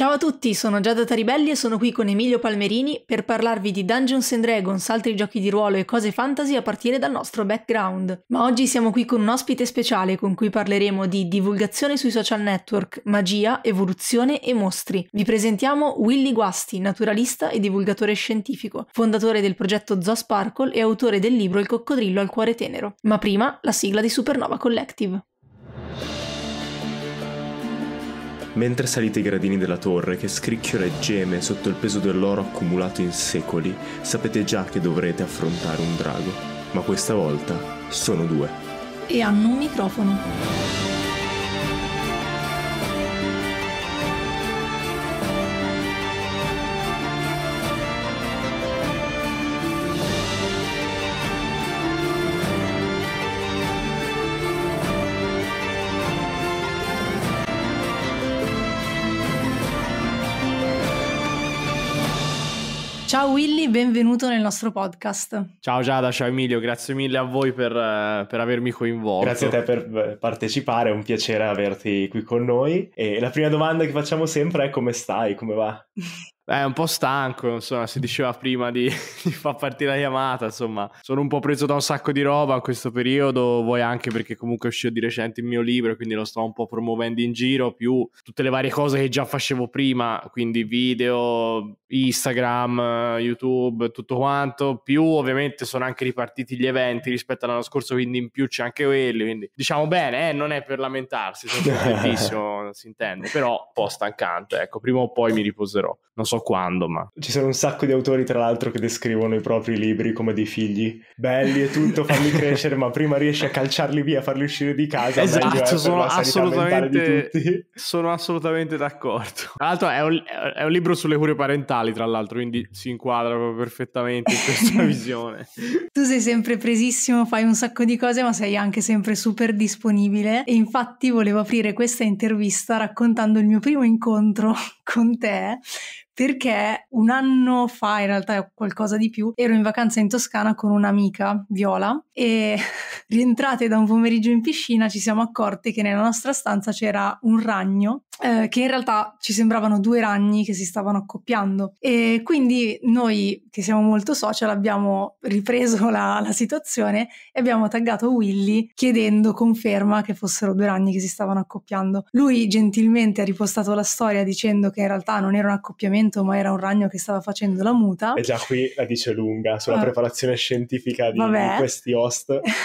Ciao a tutti, sono Giada Taribelli e sono qui con Emilio Palmerini per parlarvi di Dungeons and Dragons, altri giochi di ruolo e cose fantasy a partire dal nostro background. Ma oggi siamo qui con un ospite speciale con cui parleremo di divulgazione sui social network, magia, evoluzione e mostri. Vi presentiamo Willy Guasti, naturalista e divulgatore scientifico, fondatore del progetto Zoo Sparkle e autore del libro Il coccodrillo al cuore tenero. Ma prima la sigla di Supernova Collective. Mentre salite i gradini della torre, che scricchiola e geme sotto il peso dell'oro accumulato in secoli, sapete già che dovrete affrontare un drago. Ma questa volta sono due. E hanno un microfono. Ciao Willy, benvenuto nel nostro podcast. Ciao Giada, ciao Emilio, grazie mille a voi per, eh, per avermi coinvolto. Grazie a te per eh, partecipare, è un piacere averti qui con noi. E la prima domanda che facciamo sempre è come stai, come va? è eh, un po' stanco, insomma, si diceva prima di, di far partire la chiamata, insomma, sono un po' preso da un sacco di roba in questo periodo, vuoi anche perché comunque è uscito di recente il mio libro, quindi lo sto un po' promuovendo in giro, più tutte le varie cose che già facevo prima, quindi video, Instagram, YouTube, tutto quanto, più ovviamente sono anche ripartiti gli eventi rispetto all'anno scorso, quindi in più c'è anche quelli, quindi diciamo bene, eh, non è per lamentarsi, sono contentissimo, si intende, però un po' stancante, ecco, prima o poi mi riposerò. Non so quando, ma... Ci sono un sacco di autori, tra l'altro, che descrivono i propri libri come dei figli. Belli e tutto, farli crescere, ma prima riesci a calciarli via, a farli uscire di casa. Esatto, sono assolutamente... sono assolutamente d'accordo. Tra l'altro è un, è un libro sulle cure parentali, tra l'altro, quindi si inquadra proprio perfettamente in questa visione. Tu sei sempre presissimo, fai un sacco di cose, ma sei anche sempre super disponibile. E infatti volevo aprire questa intervista raccontando il mio primo incontro con te, perché un anno fa, in realtà è qualcosa di più, ero in vacanza in Toscana con un'amica, Viola, e rientrate da un pomeriggio in piscina ci siamo accorti che nella nostra stanza c'era un ragno, eh, che in realtà ci sembravano due ragni che si stavano accoppiando. E quindi noi, che siamo molto social, abbiamo ripreso la, la situazione e abbiamo taggato Willy chiedendo conferma che fossero due ragni che si stavano accoppiando. Lui gentilmente ha ripostato la storia dicendo che in realtà non era un accoppiamento, spavento, ma era un ragno che stava facendo la muta. E già qui la dice lunga sulla ah. preparazione scientifica di, di questi host.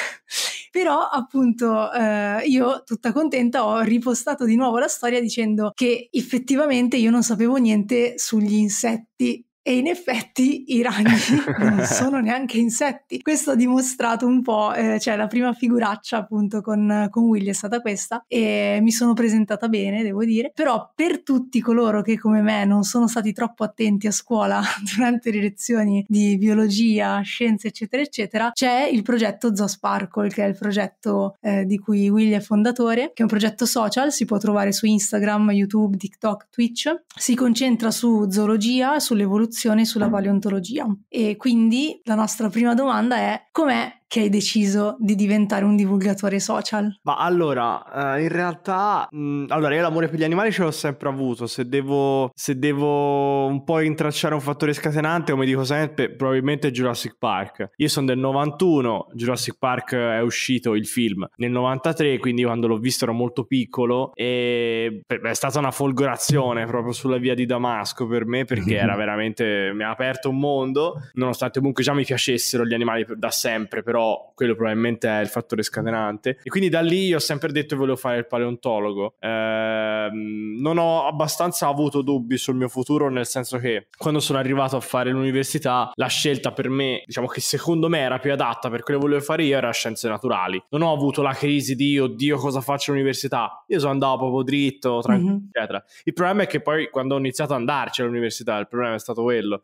però appunto eh, io tutta contenta ho ripostato di nuovo la storia dicendo che effettivamente io non sapevo niente sugli insetti e in effetti i ragni non sono neanche insetti. Questo ha dimostrato un po', eh, cioè la prima figuraccia appunto con, con Willy è stata questa e mi sono presentata bene, devo dire. Però per tutti coloro che come me non sono stati troppo attenti a scuola durante le lezioni di biologia, scienze eccetera eccetera, c'è il progetto Zoo Sparkle che è il progetto eh, di cui Willy è fondatore, che è un progetto social, si può trovare su Instagram, YouTube, TikTok, Twitch. Si concentra su zoologia, sull'evoluzione istruzione sulla paleontologia. E quindi la nostra prima domanda è com'è che hai deciso di diventare un divulgatore social? Ma allora, eh, in realtà, mh, allora io l'amore per gli animali ce l'ho sempre avuto, se devo, se devo un po' intracciare un fattore scatenante, come dico sempre, probabilmente Jurassic Park. Io sono del 91, Jurassic Park è uscito il film nel 93, quindi quando l'ho visto ero molto piccolo e è stata una folgorazione proprio sulla via di Damasco per me perché era veramente, mi ha aperto un mondo, nonostante comunque già mi piacessero gli animali da sempre, però quello probabilmente è il fattore scatenante. E quindi da lì io ho sempre detto che volevo fare il paleontologo. Eh, non ho abbastanza avuto dubbi sul mio futuro, nel senso che quando sono arrivato a fare l'università, la scelta per me, diciamo che secondo me era più adatta per quello che volevo fare io, era scienze naturali. Non ho avuto la crisi di oddio cosa faccio all'università. Io sono andato proprio dritto, tranquillo, mm-hmm. eccetera. Il problema è che poi quando ho iniziato ad andarci all'università, il problema è stato quello.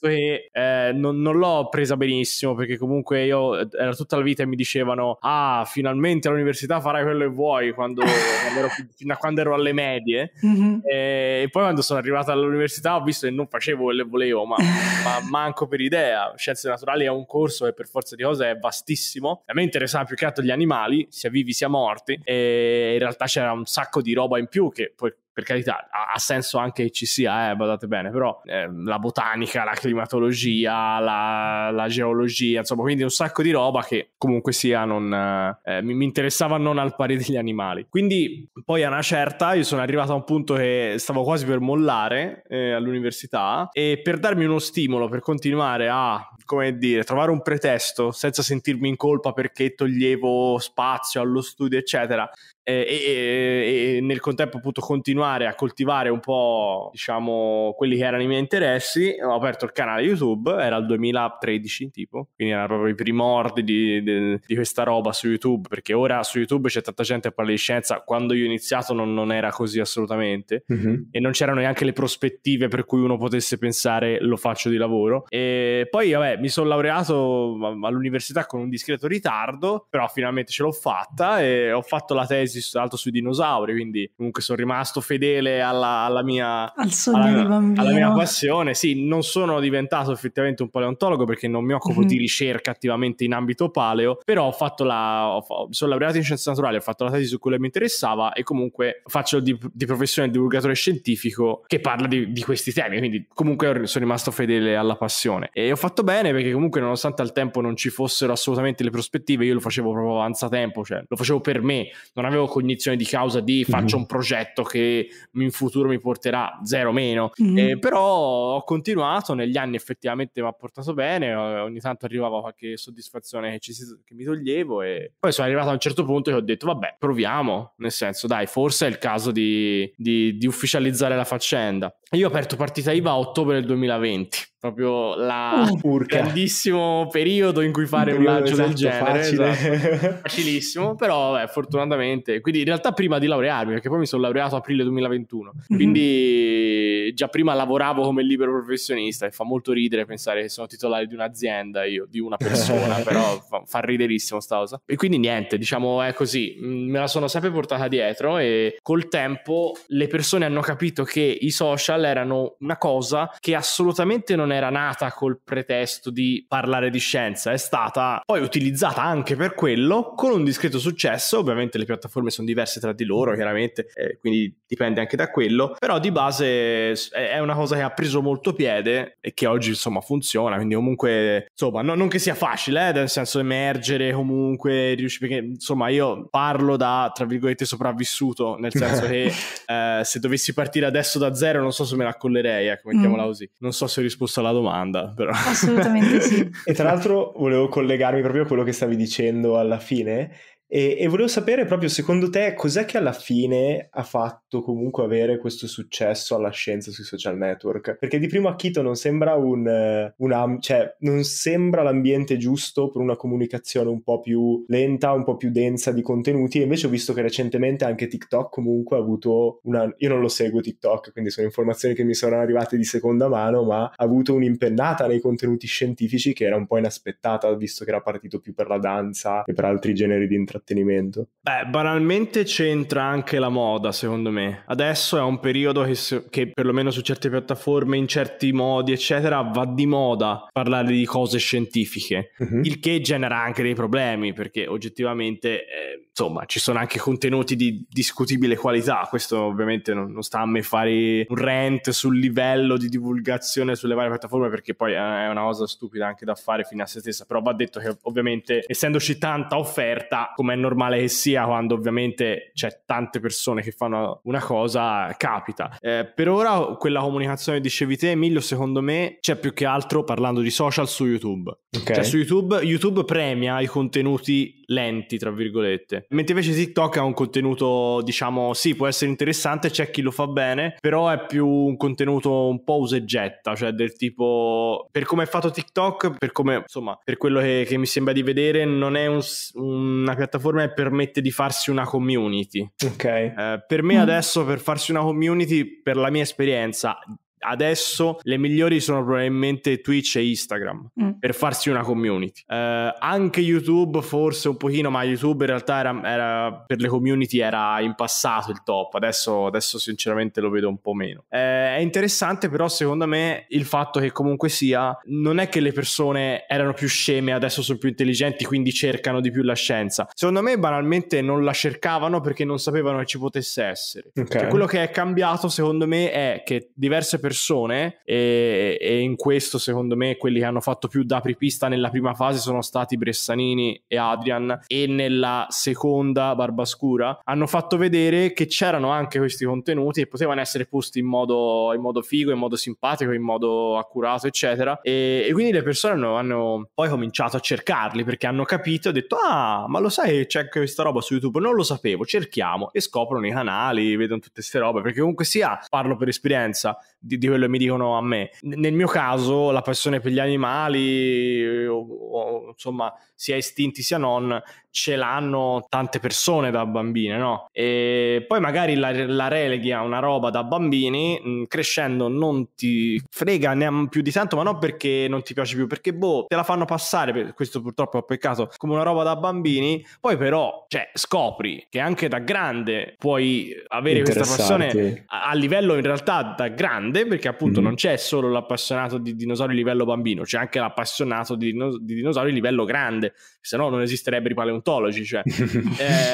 che, eh, non, non l'ho presa benissimo perché comunque io era tutta la vita e mi dicevano ah finalmente all'università farai quello che vuoi quando, quando ero, fino a quando ero alle medie mm-hmm. e poi quando sono arrivato all'università ho visto che non facevo quello che volevo ma, ma manco per idea scienze naturali è un corso che per forza di cose è vastissimo a me interessava più che altro gli animali sia vivi sia morti e in realtà c'era un sacco di roba in più che poi per carità, ha, ha, senso anche che ci sia, eh, badate bene, però eh, la botanica, la climatologia, la, la, geologia, insomma, quindi un sacco di roba che comunque sia non, eh, eh mi, mi, interessava non al pari degli animali. Quindi poi a una certa io sono arrivato a un punto che stavo quasi per mollare eh, all'università e per darmi uno stimolo per continuare a, come dire, trovare un pretesto senza sentirmi in colpa perché toglievo spazio allo studio, eccetera, e, e, e, nel contempo appunto continuare a coltivare un po' diciamo quelli che erano i miei interessi ho aperto il canale YouTube era il 2013 tipo quindi erano proprio i primordi di, di, di, questa roba su YouTube perché ora su YouTube c'è tanta gente a parlare di scienza quando io ho iniziato non, non era così assolutamente mm-hmm. e non c'erano neanche le prospettive per cui uno potesse pensare lo faccio di lavoro e poi vabbè mi sono laureato all'università con un discreto ritardo però finalmente ce l'ho fatta e ho fatto la tesi tesi l'altro sui dinosauri, quindi comunque sono rimasto fedele alla, alla mia, Al alla, alla mia passione. Sì, non sono diventato effettivamente un paleontologo perché non mi occupo mm-hmm. di ricerca attivamente in ambito paleo, però ho fatto la, ho, sono laureato in scienze naturali, ho fatto la tesi su quello che mi interessava e comunque faccio di, di professione divulgatore scientifico che parla di, di, questi temi, quindi comunque sono rimasto fedele alla passione. E ho fatto bene perché comunque nonostante al tempo non ci fossero assolutamente le prospettive, io lo facevo proprio avanzatempo, cioè lo facevo per me, non avevo cognizione di causa di mhm. faccio mm-hmm. un progetto che in futuro mi porterà zero meno, mm-hmm. eh, però ho continuato, negli anni effettivamente mi ha portato bene, eh, ogni tanto arrivava qualche soddisfazione che, ci, che mi toglievo e poi sono arrivato a un certo punto e ho detto vabbè proviamo, nel senso dai forse è il caso di, di, di ufficializzare la faccenda. Io ho aperto partita IVA a ottobre del 2020, proprio la uh, grandissimo periodo in cui fare un, lancio esatto, del genere. Facile. Esatto. Facilissimo, però beh, fortunatamente. Quindi in realtà prima di laurearmi, perché poi mi sono laureato a aprile 2021, mhm. quindi già prima lavoravo come libero professionista e fa molto ridere pensare che sono titolare di un'azienda io, di una persona, però fa, fa riderissimo sta cosa. E quindi niente, diciamo è così, mm, me la sono sempre portata dietro e col tempo le persone hanno capito che i social social erano una cosa che assolutamente non era nata col pretesto di parlare di scienza, è stata poi utilizzata anche per quello con un discreto successo, ovviamente le piattaforme sono diverse tra di loro chiaramente, eh, quindi dipende anche da quello, però di base eh, è una cosa che ha preso molto piede e che oggi insomma funziona, quindi comunque insomma no, non che sia facile, eh, nel senso emergere comunque, riuscire, perché insomma io parlo da tra virgolette sopravvissuto, nel senso che eh, se dovessi partire adesso da zero non so se me la collerei, ecco, mettiamola mm. così. Non so se ho risposto alla domanda, però. Assolutamente sì. e tra l'altro volevo collegarmi proprio a quello che stavi dicendo alla fine, e, e, volevo sapere proprio secondo te cos'è che alla fine ha fatto comunque avere questo successo alla scienza sui social network? Perché di primo acchito non sembra un, eh, una, cioè, non sembra l'ambiente giusto per una comunicazione un po' più lenta, un po' più densa di contenuti. E invece ho visto che recentemente anche TikTok comunque ha avuto una. Io non lo seguo TikTok, quindi sono informazioni che mi sono arrivate di seconda mano, ma ha avuto un'impennata nei contenuti scientifici che era un po' inaspettata, visto che era partito più per la danza e per altri generi di intrattenimento intrattenimento? Beh, banalmente c'entra anche la moda, secondo me. Adesso è un periodo che, che perlomeno su certe piattaforme, in certi modi, eccetera, va di moda parlare di cose scientifiche, uh-huh. il che genera anche dei problemi, perché oggettivamente, eh, insomma, ci sono anche contenuti di discutibile qualità. Questo ovviamente non, non sta a me fare un rant sul livello di divulgazione sulle varie piattaforme, perché poi eh, è una cosa stupida anche da fare fino a se stessa, però va detto che ovviamente essendoci tanta offerta, come come è normale che sia quando ovviamente c'è tante persone che fanno una cosa, capita. Eh, per ora quella comunicazione dicevi te Emilio secondo me c'è più che altro parlando di social su YouTube. Okay. Cioè su YouTube, YouTube premia i contenuti lenti, tra virgolette. Mentre invece TikTok ha un contenuto, diciamo, sì, può essere interessante, c'è chi lo fa bene, però è più un contenuto un po' usa e getta, cioè del tipo, per come è fatto TikTok, per come, insomma, per quello che, che mi sembra di vedere, non è un, una piattaforma piattaforme permette di farsi una community. Ok. Eh, per me mm. adesso per farsi una community, per la mia esperienza adesso le migliori sono probabilmente Twitch e Instagram mm. per farsi una community. Eh, anche YouTube forse un pochino, ma YouTube in realtà era, era, per le community era in passato il top, adesso, adesso sinceramente lo vedo un po' meno. Eh, è interessante però secondo me il fatto che comunque sia, non è che le persone erano più sceme, adesso sono più intelligenti, quindi cercano di più la scienza. Secondo me banalmente non la cercavano perché non sapevano che ci potesse essere. Okay. Cioè, quello che è cambiato secondo me è che diverse persone persone e, e, in questo secondo me quelli che hanno fatto più da apripista nella prima fase sono stati Bressanini e Adrian e nella seconda Barbascura hanno fatto vedere che c'erano anche questi contenuti e potevano essere posti in modo, in modo figo, in modo simpatico, in modo accurato eccetera e, e quindi le persone hanno, hanno, poi cominciato a cercarli perché hanno capito e detto ah ma lo sai c'è anche questa roba su YouTube non lo sapevo cerchiamo e scoprono i canali vedono tutte queste robe perché comunque sia parlo per esperienza di di, di, quello che mi dicono a me. Nel mio caso, la passione per gli animali, eh, o, o, insomma, sia istinti sia non, ce l'hanno tante persone da bambine, no? E poi magari la, la releghi a una roba da bambini, mm, crescendo non ti frega neanche più di tanto, ma non perché non ti piace più, perché boh, te la fanno passare, questo purtroppo è un peccato, come una roba da bambini, poi però, cioè, scopri che anche da grande puoi avere questa passione a, a livello in realtà da grande, perché appunto mm-hmm. non c'è solo l'appassionato di dinosauri livello bambino, c'è anche l'appassionato di, dinos- di dinosauri livello grande, se no non esisterebbero i paleontologi, cioè,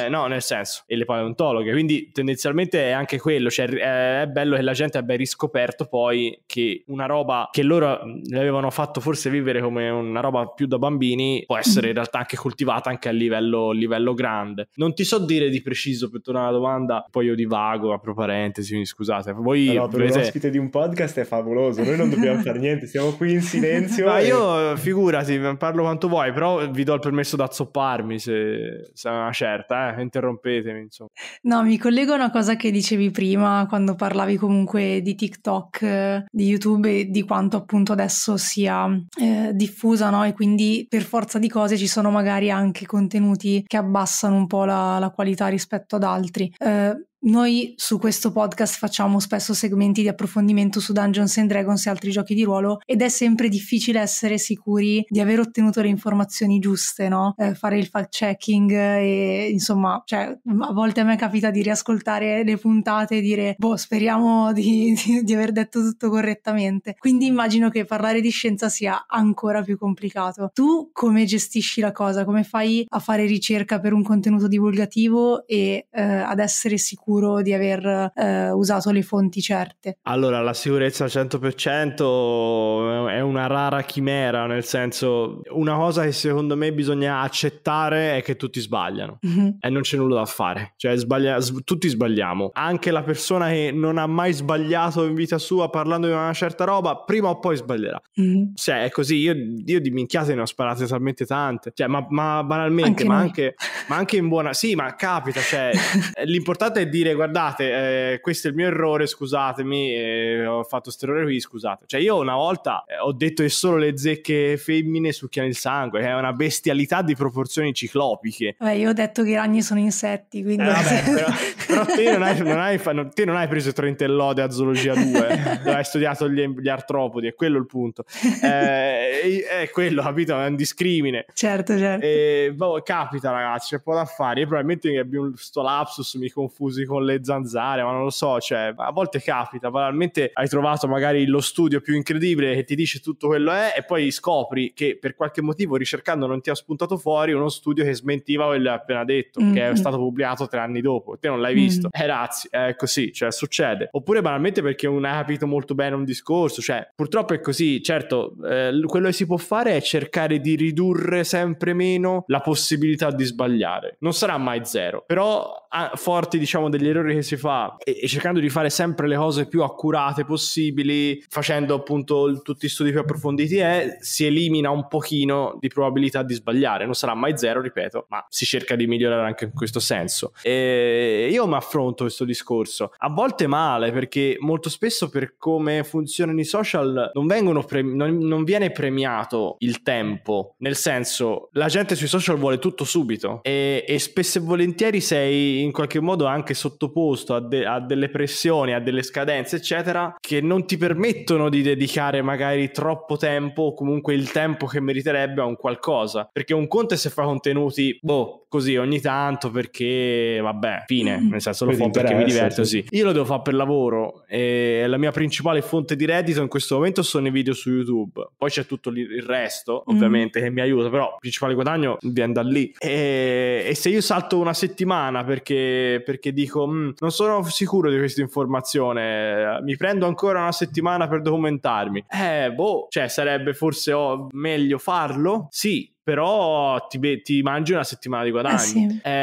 eh, no, nel senso, e le paleontologhe, quindi tendenzialmente è anche quello, cioè, è bello che la gente abbia riscoperto poi che una roba che loro le avevano fatto forse vivere come una roba più da bambini può essere in realtà anche coltivata anche a livello, livello grande. Non ti so dire di preciso per tornare alla domanda, poi io divago, apro parentesi, scusate, voi... Però, per l'ospite di un po' podcast è favoloso, noi non dobbiamo fare niente, siamo qui in silenzio. Ma e... io, figurati, parlo quanto vuoi, però vi do il permesso da zopparmi se, se è una certa, eh? interrompetemi insomma. No, mi collego a una cosa che dicevi prima quando parlavi comunque di TikTok, di YouTube e di quanto appunto adesso sia eh, diffusa, no? E quindi per forza di cose ci sono magari anche contenuti che abbassano un po' la, la qualità rispetto ad altri. Eh, noi su questo podcast facciamo spesso segmenti di approfondimento su Dungeons and Dragons e altri giochi di ruolo ed è sempre difficile essere sicuri di aver ottenuto le informazioni giuste, no? Eh, fare il fact checking e insomma, cioè, a volte a me capita di riascoltare le puntate e dire boh, speriamo di, di, di aver detto tutto correttamente. Quindi immagino che parlare di scienza sia ancora più complicato. Tu come gestisci la cosa? Come fai a fare ricerca per un contenuto divulgativo e eh, ad essere sicuro? sicuro di aver eh, usato le fonti certe? Allora, la sicurezza al 100% è una rara chimera, nel senso, una cosa che secondo me bisogna accettare è che tutti sbagliano mm-hmm. e non c'è nulla da fare, cioè sbaglia- s- tutti sbagliamo, anche la persona che non ha mai sbagliato in vita sua parlando di una certa roba, prima o poi sbaglierà. Mm-hmm. Cioè, è così, io, io di minchiate ne ho sparate talmente tante, cioè, ma, ma banalmente, anche ma, anche, ma anche in buona... Sì, ma capita, cioè, l'importante è di dire guardate eh, questo è il mio errore scusatemi eh, ho fatto questo errore qui scusate cioè io una volta eh, ho detto che solo le zecche femmine succhiano il sangue è una bestialità di proporzioni ciclopiche Beh, io ho detto che i ragni sono insetti quindi eh, vabbè, però, però, te, non hai, non hai, non, te non hai preso il trentellode a zoologia 2 dove eh. hai studiato gli, gli, artropodi è quello il punto eh, è quello capito è un discrimine certo certo boh, capita ragazzi c'è un po' da fare io probabilmente abbiamo sto lapsus mi confusi con con le zanzare, ma non lo so, cioè, a volte capita, banalmente hai trovato magari lo studio più incredibile che ti dice tutto quello è e poi scopri che per qualche motivo ricercando non ti ha spuntato fuori uno studio che smentiva quello che appena detto, mm-hmm. che è mm-hmm. stato pubblicato tre anni dopo, te non l'hai mm-hmm. visto. Mm. Eh razzi, è così, cioè succede. Oppure banalmente perché non hai capito molto bene un discorso, cioè purtroppo è così, certo, eh, quello che si può fare è cercare di ridurre sempre meno la possibilità di sbagliare. Non sarà mai zero, però a, ah, forti diciamo degli errori che si fa e, e cercando di fare sempre le cose più accurate possibili, facendo appunto il, tutti gli studi più approfonditi, è, si elimina un pochino di probabilità di sbagliare. Non sarà mai zero, ripeto, ma si cerca di migliorare anche in questo senso. E io mi affronto questo discorso, a volte male, perché molto spesso per come funzionano i social non, vengono pre- non, non viene premiato il tempo, nel senso la gente sui social vuole tutto subito e, e spesso e volentieri sei in qualche modo anche sottoposto a, de- a delle pressioni, a delle scadenze, eccetera, che non ti permettono di dedicare magari troppo tempo o comunque il tempo che meriterebbe a un qualcosa. Perché un conto è se fa contenuti, boh, così ogni tanto perché, vabbè, fine, mm-hmm. nel senso lo fa perché mi diverto, sì. Io lo devo fare per lavoro e la mia principale fonte di reddito in questo momento sono i video su YouTube. Poi c'è tutto il resto, mm-hmm. ovviamente, mm. che mi aiuta, però il principale guadagno viene da lì. E, e se io salto una settimana perché, perché dico dico mm, non sono sicuro di questa informazione, mi prendo ancora una settimana per documentarmi. Eh, boh, cioè sarebbe forse oh, meglio farlo? Sì, però ti, ti, mangi una settimana di eh, guadagno. Eh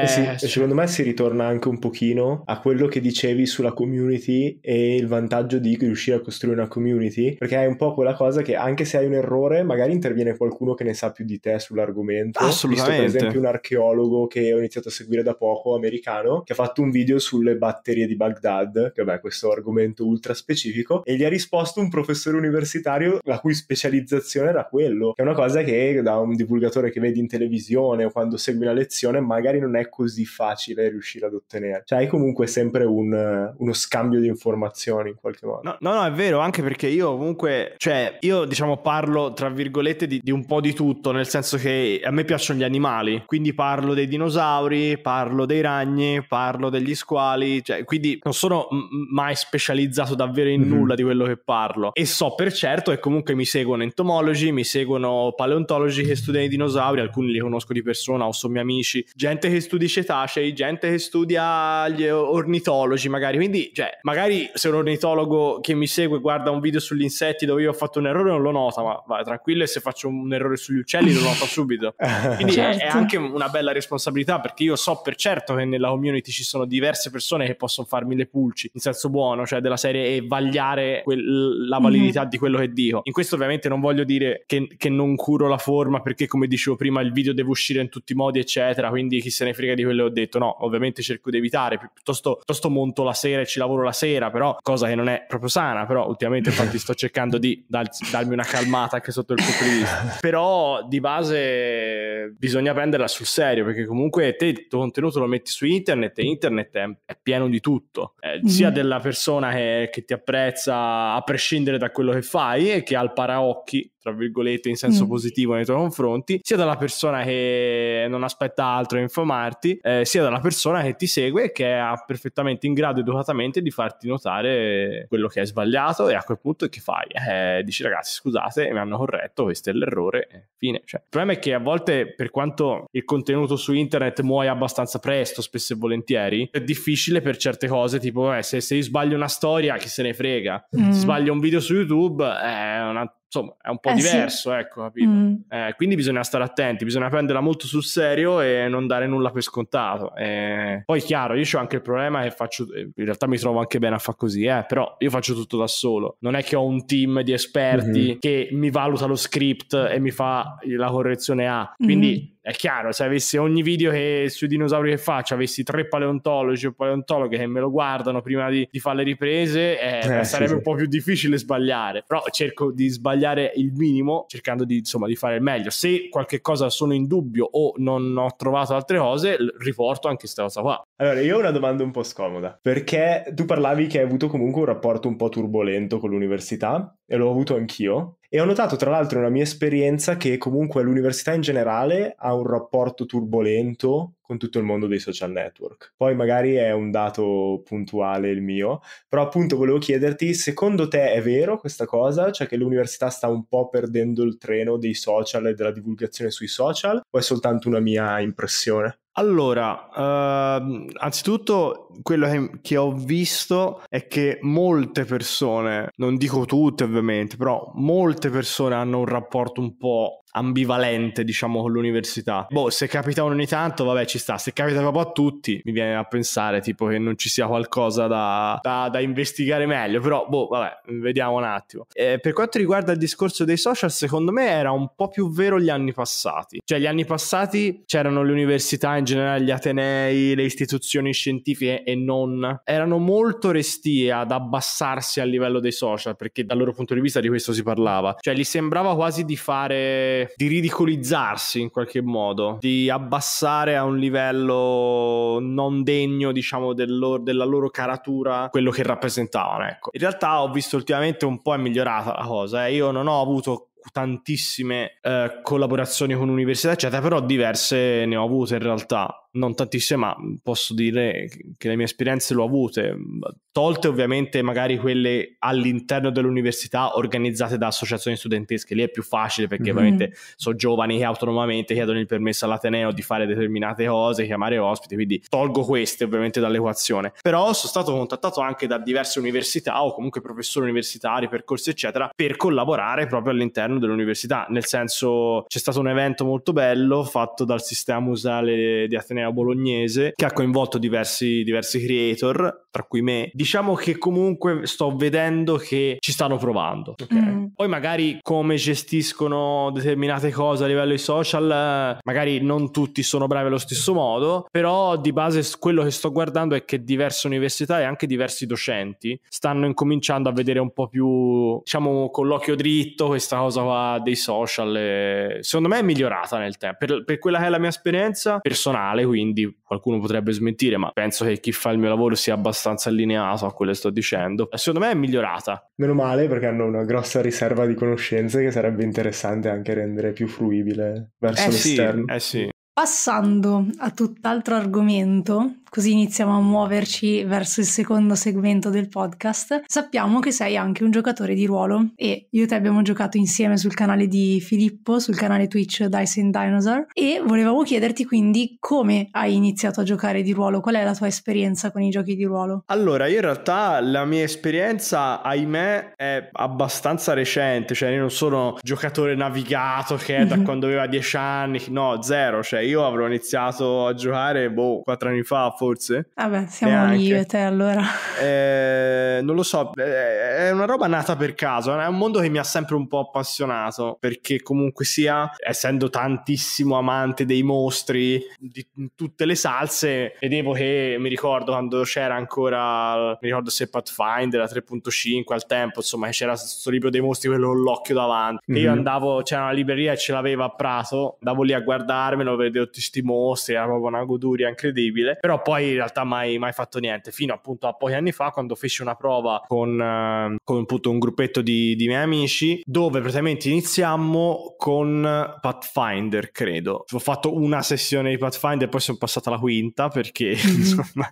sì. Eh, eh sì. Secondo me si ritorna anche un pochino a quello che dicevi sulla community e il vantaggio di riuscire a costruire una community, perché è un po' quella cosa che anche se hai un errore, magari interviene qualcuno che ne sa più di te sull'argomento. Assolutamente. Visto per esempio un archeologo che ho iniziato a seguire da poco, americano, che ha fatto un video sulle batterie di Baghdad, che vabbè questo argomento ultra specifico, e gli ha risposto un professore universitario la cui specializzazione era quello, che è una cosa che da un divulgatore divulgatore che vedi in televisione o quando segui una lezione, magari non è così facile riuscire ad ottenere. Cioè hai comunque sempre un, uno scambio di informazioni in qualche modo. No, no, no, è vero, anche perché io comunque, cioè io diciamo parlo tra virgolette di, di un po' di tutto, nel senso che a me piacciono gli animali, quindi parlo dei dinosauri, parlo dei ragni, parlo degli squali, cioè quindi non sono mai specializzato davvero in mm-hmm. nulla di quello che parlo e so per certo che comunque mi seguono entomologi, mi seguono paleontologi che studiano i dinosauri, alcuni li conosco di persona o sono miei amici, gente che studia cetacei, gente che studia gli ornitologi magari, quindi cioè, magari se un ornitologo che mi segue guarda un video sugli insetti dove io ho fatto un errore non lo nota, ma vai tranquillo e se faccio un errore sugli uccelli lo noto subito. Quindi certo. è anche una bella responsabilità perché io so per certo che nella community ci sono diverse persone che possono farmi le pulci, in senso buono, cioè della serie e vagliare quel, la validità mm-hmm. di quello che dico. In questo ovviamente non voglio dire che, che non curo la forma perché come dicevo prima il video deve uscire in tutti i modi eccetera quindi chi se ne frega di quello che ho detto no ovviamente cerco di evitare piuttosto, piuttosto monto la sera e ci lavoro la sera però cosa che non è proprio sana però ultimamente infatti sto cercando di dal, darmi una calmata anche sotto il punto di vista però di base bisogna prenderla sul serio perché comunque te il tuo contenuto lo metti su internet e internet è, è pieno di tutto eh, mhm. sia della persona che, che ti apprezza a prescindere da quello che fai e che ha il paraocchi tra virgolette, in senso mm. positivo nei tuoi confronti, sia dalla persona che non aspetta altro a infamarti, eh, sia dalla persona che ti segue e che è perfettamente in grado educatamente di farti notare quello che è sbagliato e a quel punto che fai? Eh, dici ragazzi scusate, mi hanno corretto, questo è l'errore, fine. Cioè, il problema è che a volte per quanto il contenuto su internet muoia abbastanza presto, spesso e volentieri, è difficile per certe cose, tipo eh, se, se io sbaglio una storia, chi se ne frega, mm. se sbaglio un video su YouTube, eh, è una insomma, è un po' eh, diverso, sì. ecco, capito? Mm. Eh, quindi bisogna stare attenti, bisogna prenderla molto sul serio e non dare nulla per scontato. Eh, poi, chiaro, io ho anche il problema che faccio, eh, in realtà mi trovo anche bene a far così, eh, però io faccio tutto da solo. Non è che ho un team di esperti mm-hmm. che mi valuta lo script e mi fa la correzione A. Quindi... Mm-hmm è chiaro, se avessi ogni video che, sui dinosauri che faccio, avessi tre paleontologi o paleontologhe che me lo guardano prima di, di fare le riprese, eh, eh, sarebbe sì, un po' più difficile sbagliare. Però cerco di sbagliare il minimo, cercando di, insomma, di fare il meglio. Se qualche cosa sono in dubbio o non ho trovato altre cose, riporto anche questa cosa qua. Allora, io ho una domanda un po' scomoda, perché tu parlavi che hai avuto comunque un rapporto un po' turbolento con l'università, e l'ho avuto anch'io, e ho notato, tra l'altro, nella mia esperienza che comunque l'università in generale ha un rapporto turbolento con tutto il mondo dei social network. Poi magari è un dato puntuale il mio, però appunto volevo chiederti, secondo te è vero questa cosa? Cioè che l'università sta un po' perdendo il treno dei social e della divulgazione sui social o è soltanto una mia impressione? Allora, eh, anzitutto quello che, che, ho visto è che molte persone, non dico tutte ovviamente, però molte persone hanno un rapporto un po' ambivalente, diciamo, con l'università. Boh, se capita ogni tanto, vabbè, ci sta. Se capita proprio a tutti, mi viene a pensare, tipo, che non ci sia qualcosa da, da, da investigare meglio. Però, boh, vabbè, vediamo un attimo. Eh, per quanto riguarda il discorso dei social, secondo me era un po' più vero gli anni passati. Cioè, gli anni passati c'erano le università, in generale gli atenei, le istituzioni scientifiche e non. Erano molto restie ad abbassarsi a livello dei social, perché dal loro punto di vista di questo si parlava. Cioè, gli sembrava quasi di fare di ridicolizzarsi in qualche modo, di abbassare a un livello non degno, diciamo, del loro, della loro caratura quello che rappresentavano. Ecco. In realtà ho visto ultimamente un po' è migliorata la cosa, eh. io non ho avuto tantissime eh, collaborazioni con università, eccetera, però diverse ne ho avute in realtà non tantissime, ma posso dire che le mie esperienze le ho avute, tolte ovviamente magari quelle all'interno dell'università organizzate da associazioni studentesche, lì è più facile perché mm-hmm. ovviamente sono giovani che autonomamente chiedono il permesso all'Ateneo di fare determinate cose, chiamare ospiti, quindi tolgo queste ovviamente dall'equazione. Però sono stato contattato anche da diverse università o comunque professori universitari, percorsi eccetera, per collaborare proprio all'interno dell'università, nel senso c'è stato un evento molto bello fatto dal sistema museale di Ateneo neo bolognese che ha coinvolto diversi, diversi creator, tra cui me. Diciamo che comunque sto vedendo che ci stanno provando. Okay? Mm. Poi magari come gestiscono determinate cose a livello di social, eh, magari non tutti sono bravi allo stesso modo, però di base quello che sto guardando è che diverse università e anche diversi docenti stanno incominciando a vedere un po' più, diciamo, con l'occhio dritto questa cosa qua dei social. E... Secondo me è migliorata nel tempo, per, per quella che è la mia esperienza personale quindi qualcuno potrebbe smentire, ma penso che chi fa il mio lavoro sia abbastanza allineato a quello che sto dicendo. Secondo me è migliorata. Meno male perché hanno una grossa riserva di conoscenze che sarebbe interessante anche rendere più fruibile verso eh l'esterno. Sì, eh sì. Passando a tutt'altro argomento, così iniziamo a muoverci verso il secondo segmento del podcast, sappiamo che sei anche un giocatore di ruolo e io e te abbiamo giocato insieme sul canale di Filippo, sul canale Twitch Dice and Dinosaur e volevamo chiederti quindi come hai iniziato a giocare di ruolo, qual è la tua esperienza con i giochi di ruolo? Allora, io in realtà la mia esperienza, ahimè, è abbastanza recente, cioè io non sono giocatore navigato che è da mhm. quando aveva 10 anni, no, zero, cioè io avrò iniziato a giocare boh, 4 anni fa forse. Vabbè, siamo Neanche. io e te allora. Eh, non lo so, eh, è una roba nata per caso, è un mondo che mi ha sempre un po' appassionato, perché comunque sia, essendo tantissimo amante dei mostri, di tutte le salse, vedevo che, mi ricordo quando c'era ancora, mi ricordo se Pathfinder, la 3.5 al tempo, insomma, c'era questo libro dei mostri, quello con l'occhio davanti, mm-hmm. io mhm. andavo, c'era una libreria e ce l'aveva a Prato, andavo lì a guardarmelo, vedevo tutti questi mostri, era proprio una goduria incredibile, però poi poi in realtà mai, mai fatto niente, fino appunto a pochi anni fa quando feci una prova con, ehm, con appunto un gruppetto di, di miei amici dove praticamente iniziammo con Pathfinder, credo. Ho fatto una sessione di Pathfinder poi sono passata alla quinta perché insomma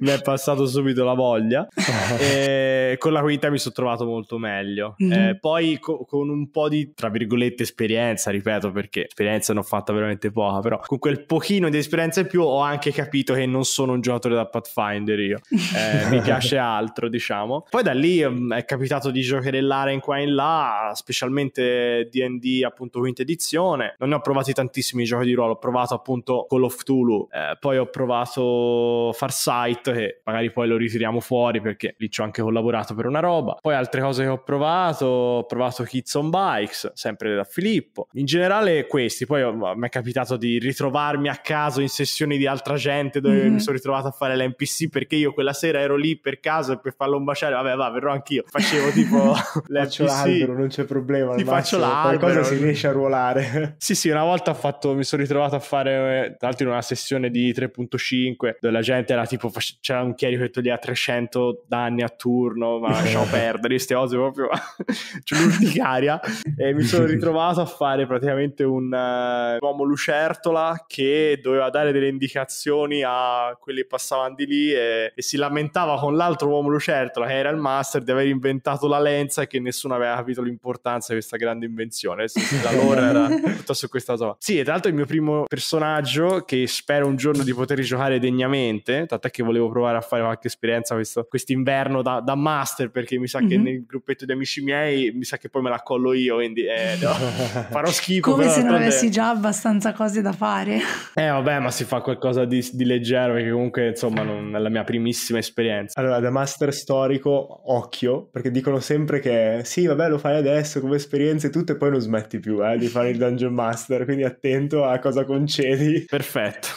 mi è passato subito la voglia. e con la quinta mi sono trovato molto meglio. Mm-hmm. Eh, poi co- con un po' di, tra virgolette, esperienza, ripeto, perché esperienza ne ho fatta veramente poca, però con quel pochino di esperienza in più ho anche capito che non sono sono un giocatore da Pathfinder io, eh, mi piace altro diciamo. Poi da lì mh, mm, è capitato di giocherellare in qua e in là, specialmente D&D appunto quinta edizione, non ne ho provati tantissimi giochi di ruolo, ho provato appunto Call of Tulu, eh, poi ho provato Farsight che magari poi lo ritiriamo fuori perché lì ci ho anche collaborato per una roba, poi altre cose che ho provato, ho provato Kids on Bikes, sempre da Filippo, in generale questi, poi oh, mi è capitato di ritrovarmi a caso in sessioni di altra gente dove mm-hmm. mi sono sono ritrovato a fare l'NPC perché io quella sera ero lì per caso per farlo un baciare, vabbè va, verrò anch'io, facevo tipo l'NPC. l'albero, non c'è problema, ti faccio l'albero. Qualcosa si riesce a ruolare. sì sì, una volta ho fatto, mi sono ritrovato a fare, tra l'altro in una sessione di 3.5 dove la gente era tipo, c'era un chierico che toglieva 300 danni a turno, ma lasciamo perdere, queste cose proprio, c'è l'urticaria e mi sono ritrovato a fare praticamente un uh, uomo lucertola che doveva dare delle indicazioni a quelli che passavano di lì e, e, si lamentava con l'altro uomo lucertola che era il master di aver inventato la lenza e che nessuno aveva capito l'importanza di questa grande invenzione. Da loro era piuttosto questa cosa. Sì, e tra l'altro il mio primo personaggio che spero un giorno di poter giocare degnamente, tant'è che volevo provare a fare qualche esperienza questo inverno da, da, master perché mi sa mm-hmm. che mhm. nel gruppetto di amici miei mi sa che poi me la collo io, quindi eh, no, farò schifo. Come se non avessi già abbastanza cose da fare. Eh vabbè, ma si fa qualcosa di, di leggero perché comunque insomma non è la mia primissima esperienza. Allora, da master storico, occhio, perché dicono sempre che sì, vabbè, lo fai adesso come esperienza e tutto e poi non smetti più eh, di fare il dungeon master, quindi attento a cosa concedi. Perfetto.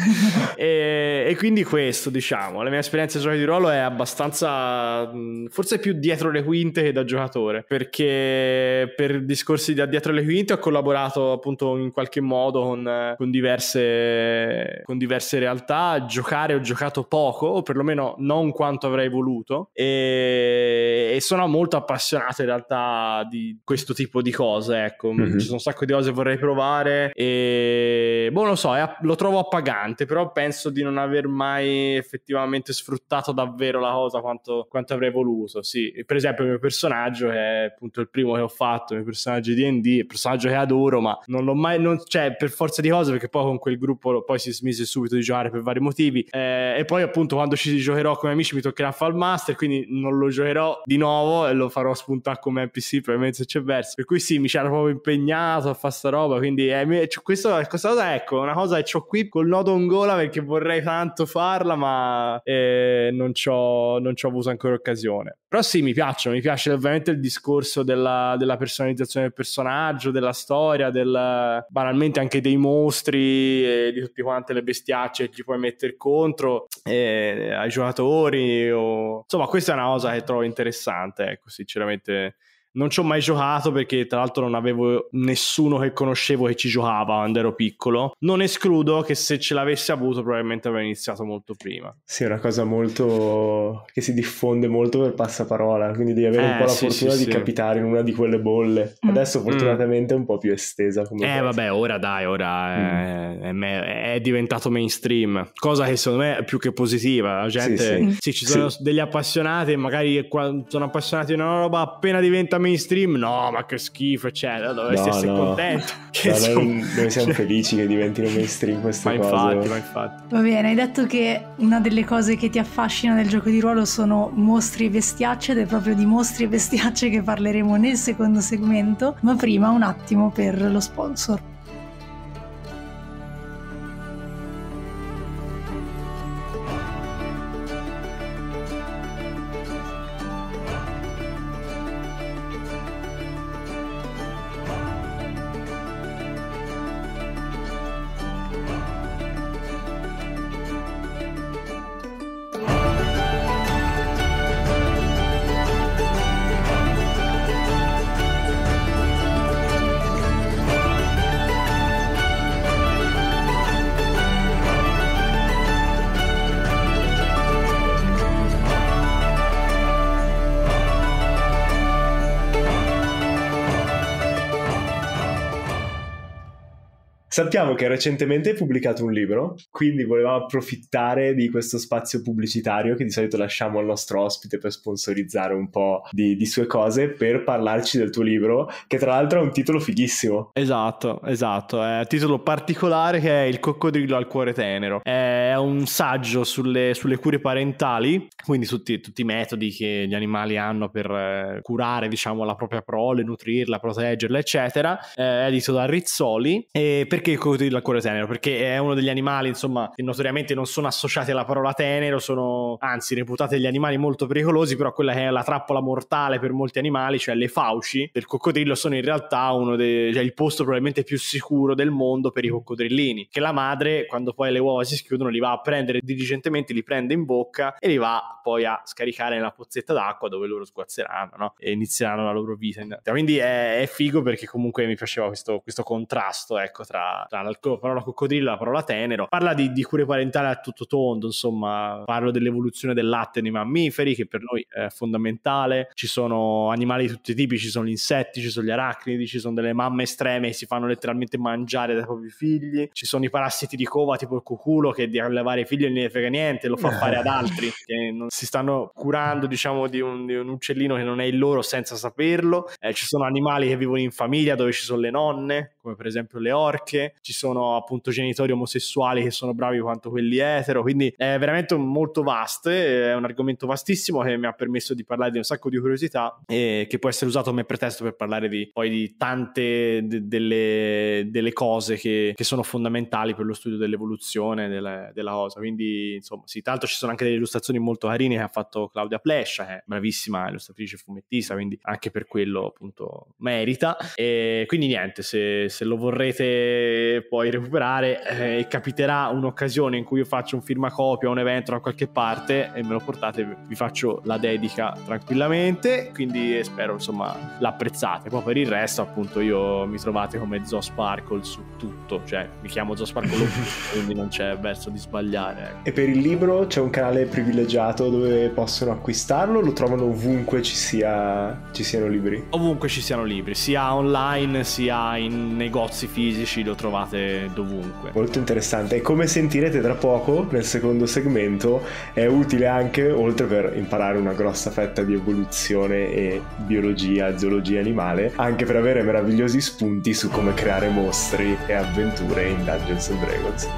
e, e, quindi questo, diciamo, la mia esperienza di giochi di ruolo è abbastanza, forse più dietro le quinte che da giocatore, perché per discorsi da dietro le quinte ho collaborato appunto in qualche modo con, con diverse, con diverse realtà giocare ho giocato poco, o perlomeno non quanto avrei voluto, e, e sono molto appassionato in realtà di questo tipo di cose, ecco, mm-hmm. ci sono un sacco di cose che vorrei provare e, boh, lo so, è, lo trovo appagante, però penso di non aver mai effettivamente sfruttato davvero la cosa quanto, quanto avrei voluto, sì. Per esempio il mio personaggio è appunto il primo che ho fatto, il mio personaggio di D&D, il personaggio che adoro, ma non l'ho mai, non, cioè per forza di cose, perché poi con quel gruppo poi si smise subito di giocare per vari motivi. Eh, e poi appunto quando ci giocherò come amici mi toccherà fare il master, quindi non lo giocherò di nuovo e lo farò spuntare come NPC probabilmente se c'è verso. Per cui sì, mi c'era proprio impegnato a fare sta roba, quindi eh, mi, cioè, questo, questa cosa ecco, una cosa che ho qui col nodo in gola perché vorrei tanto farla, ma eh, non ci ho avuto ancora occasione. Però sì, mi piacciono, mi piace ovviamente il discorso della, della personalizzazione del personaggio, della storia, del, banalmente anche dei mostri, eh, di tutte quante le bestiacce che ci puoi mettere mettere contro eh, ai giocatori o... insomma questa è una cosa che trovo interessante ecco sinceramente non ci ho mai giocato perché tra l'altro non avevo nessuno che conoscevo che ci giocava quando ero piccolo. Non escludo che se ce l'avessi avuto probabilmente avrei iniziato molto prima. Sì, è una cosa molto che si diffonde molto per passaparola, quindi devi avere eh, un po' la sì, fortuna sì, di sì. capitare in una di quelle bolle. Mm. Adesso mm. fortunatamente è un po' più estesa come Eh cosa. vabbè, ora dai, ora mm. è, è, è, diventato mainstream, cosa che secondo me è più che positiva. La gente sì, ci sono degli appassionati magari sono appassionati di una roba appena diventa mainstream, no, ma che schifo, eccetera. Cioè, Dovresti no, essere no. contento. Che no, sono... noi, noi, siamo felici che diventino mainstream queste ma cose. Infatti, ma infatti. Va bene, hai detto che una delle cose che ti affascina del gioco di ruolo sono mostri e bestiacce, ed è proprio di mostri e bestiacce che parleremo nel secondo segmento, ma prima un attimo per lo sponsor. Sappiamo che recentemente hai pubblicato un libro, quindi volevamo approfittare di questo spazio pubblicitario che di solito lasciamo al nostro ospite per sponsorizzare un po' di, di sue cose, per parlarci del tuo libro, che tra l'altro ha un titolo fighissimo. Esatto, esatto, è un titolo particolare che è Il coccodrillo al cuore tenero. È un saggio sulle, sulle cure parentali, quindi su tutti i metodi che gli animali hanno per eh, curare diciamo, la propria prole, nutrirla, proteggerla, eccetera. Eh, è edito da Rizzoli e per perché il coccodrillo ha il tenero? Perché è uno degli animali, insomma, che notoriamente non sono associati alla parola tenero, sono anzi reputati degli animali molto pericolosi, però quella che è la trappola mortale per molti animali, cioè le fauci del coccodrillo, sono in realtà uno dei, cioè il posto probabilmente più sicuro del mondo per i coccodrillini, che la madre, quando poi le uova si schiudono, li va a prendere diligentemente, li prende in bocca e li va poi a scaricare nella pozzetta d'acqua dove loro sguazzeranno no? e inizieranno la loro vita. Quindi è, è figo perché comunque mi piaceva questo, questo contrasto ecco, tra tra, la parola coccodrillo e la parola tenero. Parla di, di cure parentali a tutto tondo, insomma, parlo dell'evoluzione del latte nei mammiferi, che per noi è fondamentale. Ci sono animali di tutti i tipi, ci sono gli insetti, ci sono gli arachnidi, ci sono delle mamme estreme che si fanno letteralmente mangiare dai propri figli, ci sono i parassiti di cova tipo il cuculo che di allevare i figli non ne frega niente, lo fa fare ad altri che non si stanno curando, diciamo, di un, di un uccellino che non è il loro senza saperlo. Eh, ci sono animali che vivono in famiglia dove ci sono le nonne, come per esempio le orche, ci sono appunto genitori omosessuali che sono bravi quanto quelli etero, quindi è veramente molto vasto, è un argomento vastissimo che mi ha permesso di parlare di un sacco di curiosità e che può essere usato come pretesto per parlare di, poi di tante de- delle, delle, cose che, che, sono fondamentali per lo studio dell'evoluzione della, della cosa, quindi insomma sì, tanto ci sono anche delle illustrazioni molto carine che ha fatto Claudia Plescia, che è bravissima illustratrice fumettista, quindi anche per quello appunto merita e quindi niente, se se lo vorrete poi recuperare eh, capiterà un'occasione in cui io faccio un firmacopia a un evento da qualche parte e me lo portate, vi faccio la dedica tranquillamente, quindi spero insomma l'apprezzate. Poi per il resto appunto io mi trovate come Sparkle su tutto, cioè mi chiamo Zosparkle quindi non c'è verso di sbagliare. Ecco. E per il libro c'è un canale privilegiato dove possono acquistarlo, lo trovano ovunque ci, sia, ci siano libri? Ovunque ci siano libri, sia online sia in negozi fisici, lo trovate dovunque. Molto interessante. E come sentirete tra poco, nel secondo segmento, è utile anche, oltre per imparare una grossa fetta di evoluzione e biologia, zoologia animale, anche per avere meravigliosi spunti su come creare mostri e avventure in Dungeons and Dragons.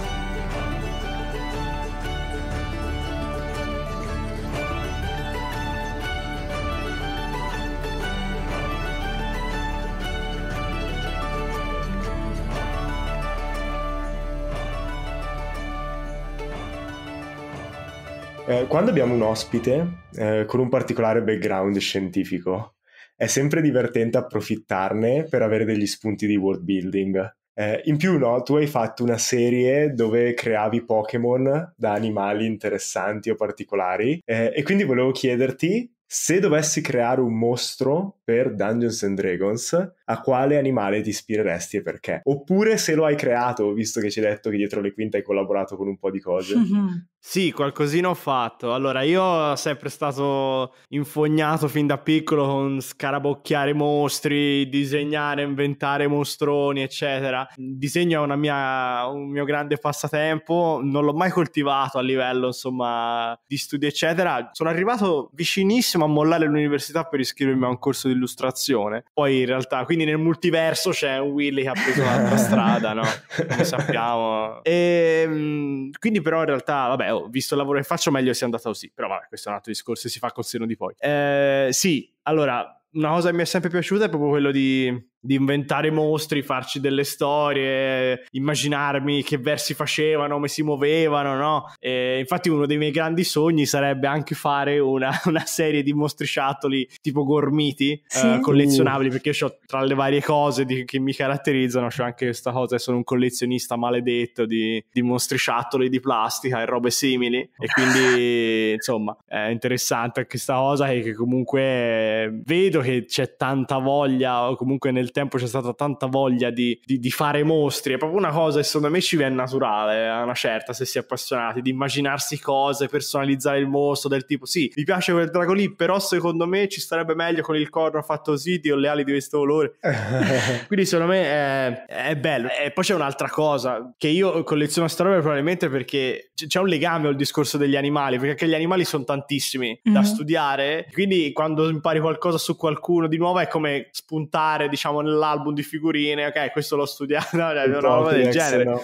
Eh, quando abbiamo un ospite eh, con un particolare background scientifico, è sempre divertente approfittarne per avere degli spunti di world building. Eh, in più, no, tu hai fatto una serie dove creavi Pokémon da animali interessanti o particolari eh, e quindi volevo chiederti se dovessi creare un mostro per Dungeons and Dragons, a quale animale ti ispireresti e perché? Oppure se lo hai creato, visto che ci hai detto che dietro le quinte hai collaborato con un po' di cose. Mm-hmm. Sì, qualcosina ho fatto. Allora, io ho sempre stato infognato fin da piccolo con scarabocchiare mostri, disegnare, inventare mostroni, eccetera. disegno è mia, un mio grande passatempo, non l'ho mai coltivato a livello, insomma, di studi, eccetera. Sono arrivato vicinissimo a mollare l'università per iscrivermi a un corso di illustrazione. Poi in realtà, quindi nel multiverso c'è un Willy che ha preso un'altra strada, no? Come sappiamo. E, ehm, quindi però in realtà, vabbè, oh, visto il lavoro che faccio, meglio sia andata così. Però vabbè, questo è un altro discorso, si fa col seno di poi. Eh, sì, allora, una cosa che mi è sempre piaciuta è proprio quello di di inventare mostri, farci delle storie, immaginarmi che versi facevano, come si muovevano, no? E infatti uno dei miei grandi sogni sarebbe anche fare una, una serie di mostriciattoli tipo gormiti eh, sì. uh, collezionabili, perché io ho tra le varie cose di, che mi caratterizzano, c'è anche questa cosa sono un collezionista maledetto di, di mostriciattoli di plastica e robe simili, e quindi insomma è interessante questa cosa che, che comunque vedo che c'è tanta voglia, o comunque nel nel tempo c'è stata tanta voglia di, di, di fare mostri, è proprio una cosa che secondo me ci viene naturale a una certa se si è appassionati, di immaginarsi cose, personalizzare il mostro del tipo sì, mi piace quel drago lì, però secondo me ci starebbe meglio con il corno fatto così, di o le ali di questo colore. Quindi secondo me è, è, bello. E poi c'è un'altra cosa che io colleziono sta roba probabilmente perché c'è un legame al discorso degli animali, perché gli animali sono tantissimi mm-hmm. da mhm. studiare, quindi quando impari qualcosa su qualcuno di nuovo è come spuntare, diciamo, mettiamo nell'album di figurine, ok, questo l'ho studiato, no, cioè, una roba del genere. No,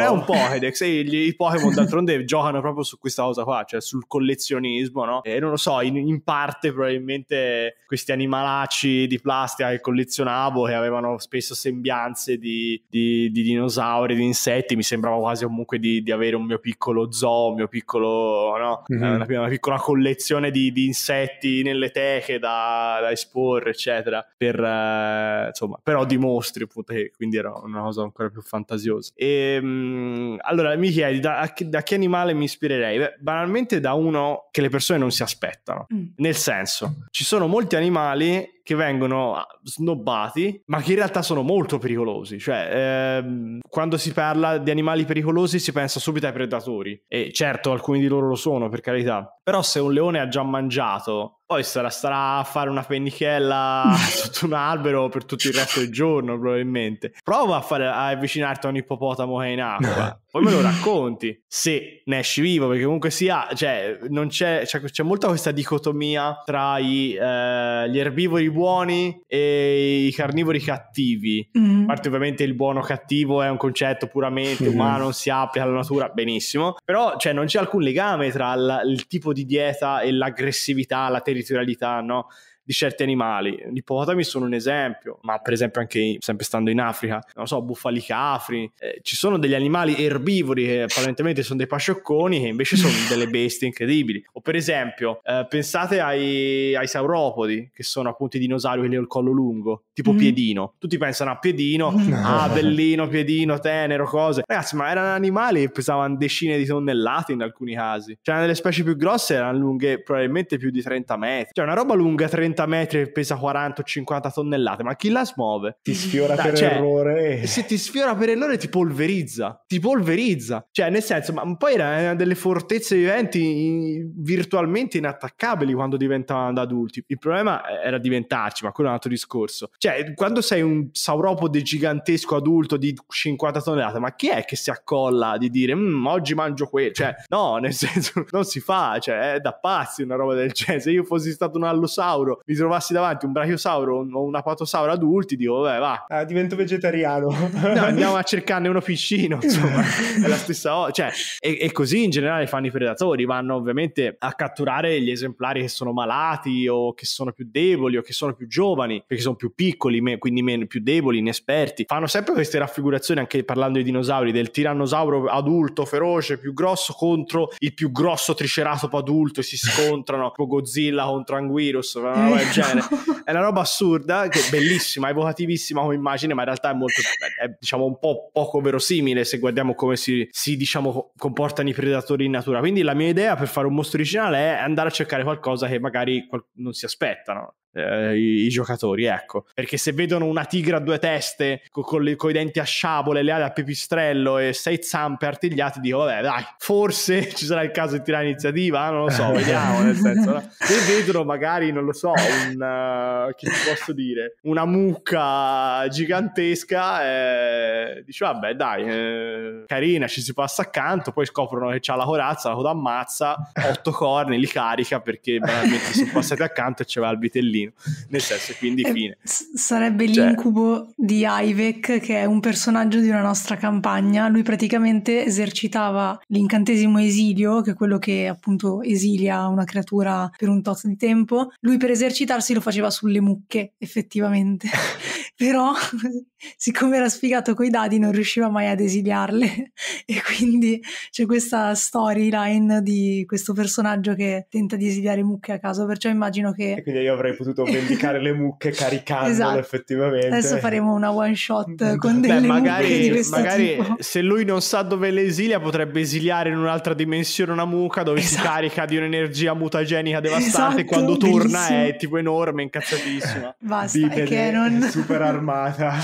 è un Pokédex, eh, i Pokémon d'altronde giocano proprio su questa cosa qua, cioè sul collezionismo, no? E non lo so, in, in parte probabilmente questi animalacci di plastica che collezionavo, che avevano spesso sembianze di, di, di dinosauri, di insetti, mi sembrava quasi comunque di, di, avere un mio piccolo zoo, un mio piccolo, no? Mm-hmm. Una, una, piccola collezione di, di insetti nelle teche da, da esporre, eccetera, per, eh, insomma, però dimostri appunto che quindi era una cosa ancora più fantasiosa. E, ehm, mh, allora mi chiedi da, da, che animale mi ispirerei? Beh, banalmente da uno che le persone non si aspettano, mm. nel senso, ci sono molti animali che vengono ah, snobbati, ma che in realtà sono molto pericolosi. Cioè, ehm, quando si parla di animali pericolosi si pensa subito ai predatori. E certo, alcuni di loro lo sono, per carità. Però se un leone ha già mangiato poi sarà, starà a fare una pennichella sotto un albero per tutto il resto del giorno, probabilmente. Prova a, fare, a avvicinarti a un ippopotamo che è in acqua. Poi me lo racconti se ne esci vivo, perché comunque sia, cioè, c'è, c'è, c'è, molta questa dicotomia tra i, eh, gli erbivori buoni e i carnivori cattivi. Mm. A parte ovviamente il buono cattivo è un concetto puramente mm. umano, si applica alla natura, benissimo. Però cioè, non c'è alcun legame tra il, il tipo di dieta e l'aggressività, la territorialità, no? di certi animali. Gli ippopotami sono un esempio, ma per esempio anche sempre stando in Africa, non so, bufali cafri, eh, ci sono degli animali erbivori che apparentemente sono dei pasciocconi che invece sono delle bestie incredibili. O per esempio, eh, pensate ai, ai, sauropodi, che sono appunto i dinosauri che hanno il collo lungo, tipo mm. Piedino. Tutti pensano a Piedino, no. ah bellino, Piedino, tenero, cose. Ragazzi, ma erano animali che pesavano decine di tonnellate in alcuni casi. Cioè, nelle specie più grosse erano lunghe probabilmente più di 30 metri. Cioè, una roba lunga 30 30 metri e pesa 40 o 50 tonnellate, ma chi la smuove? Ti sfiora da, per cioè, errore. Se ti sfiora per errore ti polverizza, ti polverizza. Cioè, nel senso, ma poi era delle fortezze viventi virtualmente inattaccabili quando diventavano da adulti. Il problema era diventarci, ma quello è un altro discorso. Cioè, quando sei un sauropode gigantesco adulto di 50 tonnellate, ma chi è che si accolla di dire mm, oggi mangio quello? Cioè, no, nel senso, non si fa, cioè, è da pazzi una roba del genere. Se io fossi stato un allosauro mi trovassi davanti un brachiosauro o un apatosauro adulti, dico, vabbè, va. Ah, divento vegetariano. no, andiamo a cercarne uno piccino, insomma, è la stessa cosa. Cioè, e, e, così in generale fanno i predatori, vanno ovviamente a catturare gli esemplari che sono malati o che sono più deboli o che sono più giovani, perché sono più piccoli, me, quindi meno, più deboli, inesperti. Fanno sempre queste raffigurazioni, anche parlando di dinosauri, del tirannosauro adulto, feroce, più grosso contro il più grosso triceratopo adulto e si scontrano, tipo Godzilla contro Anguirus, una roba del genere. È una roba assurda, che è bellissima, evocativissima come immagine, ma in realtà è molto, è, diciamo, un po' poco verosimile se guardiamo come si, si diciamo, comportano i predatori in natura. Quindi la mia idea per fare un mostro originale è andare a cercare qualcosa che magari non si aspettano eh, i, i, giocatori, ecco. Perché se vedono una tigre a due teste co- con, le, con, i denti a sciabole, le ali a pipistrello e sei zampe artigliate, dico vabbè dai, forse ci sarà il caso di tirare iniziativa, non lo so, vediamo nel senso. No? Se vedono magari, non lo so, un, uh, che ti posso dire, una mucca gigantesca, eh, dici vabbè dai, eh, carina, ci si passa accanto, poi scoprono che c'ha la corazza, la coda ammazza, otto corni, li carica perché banalmente sono passati accanto e c'è il vitellino bambino, nel senso, quindi eh, fine. S- sarebbe cioè... l'incubo di Ivek, che è un personaggio di una nostra campagna. Lui praticamente esercitava l'incantesimo esilio, che è quello che appunto esilia una creatura per un tot di tempo. Lui per esercitarsi lo faceva sulle mucche, effettivamente. Però siccome era sfigato coi dadi non riusciva mai ad esiliarle e quindi c'è questa storyline di questo personaggio che tenta di esiliare mucche a caso, perciò immagino che... E quindi io avrei potuto vendicare le mucche caricandole esatto. effettivamente. Adesso faremo una one shot con delle Beh, magari, magari se lui non sa dove le esilia potrebbe esiliare in un'altra dimensione una mucca dove esatto. si carica di un'energia mutagenica devastante esatto, quando bellissimo. torna è tipo enorme, incazzatissima. Basta, Bipede, che non... super armata.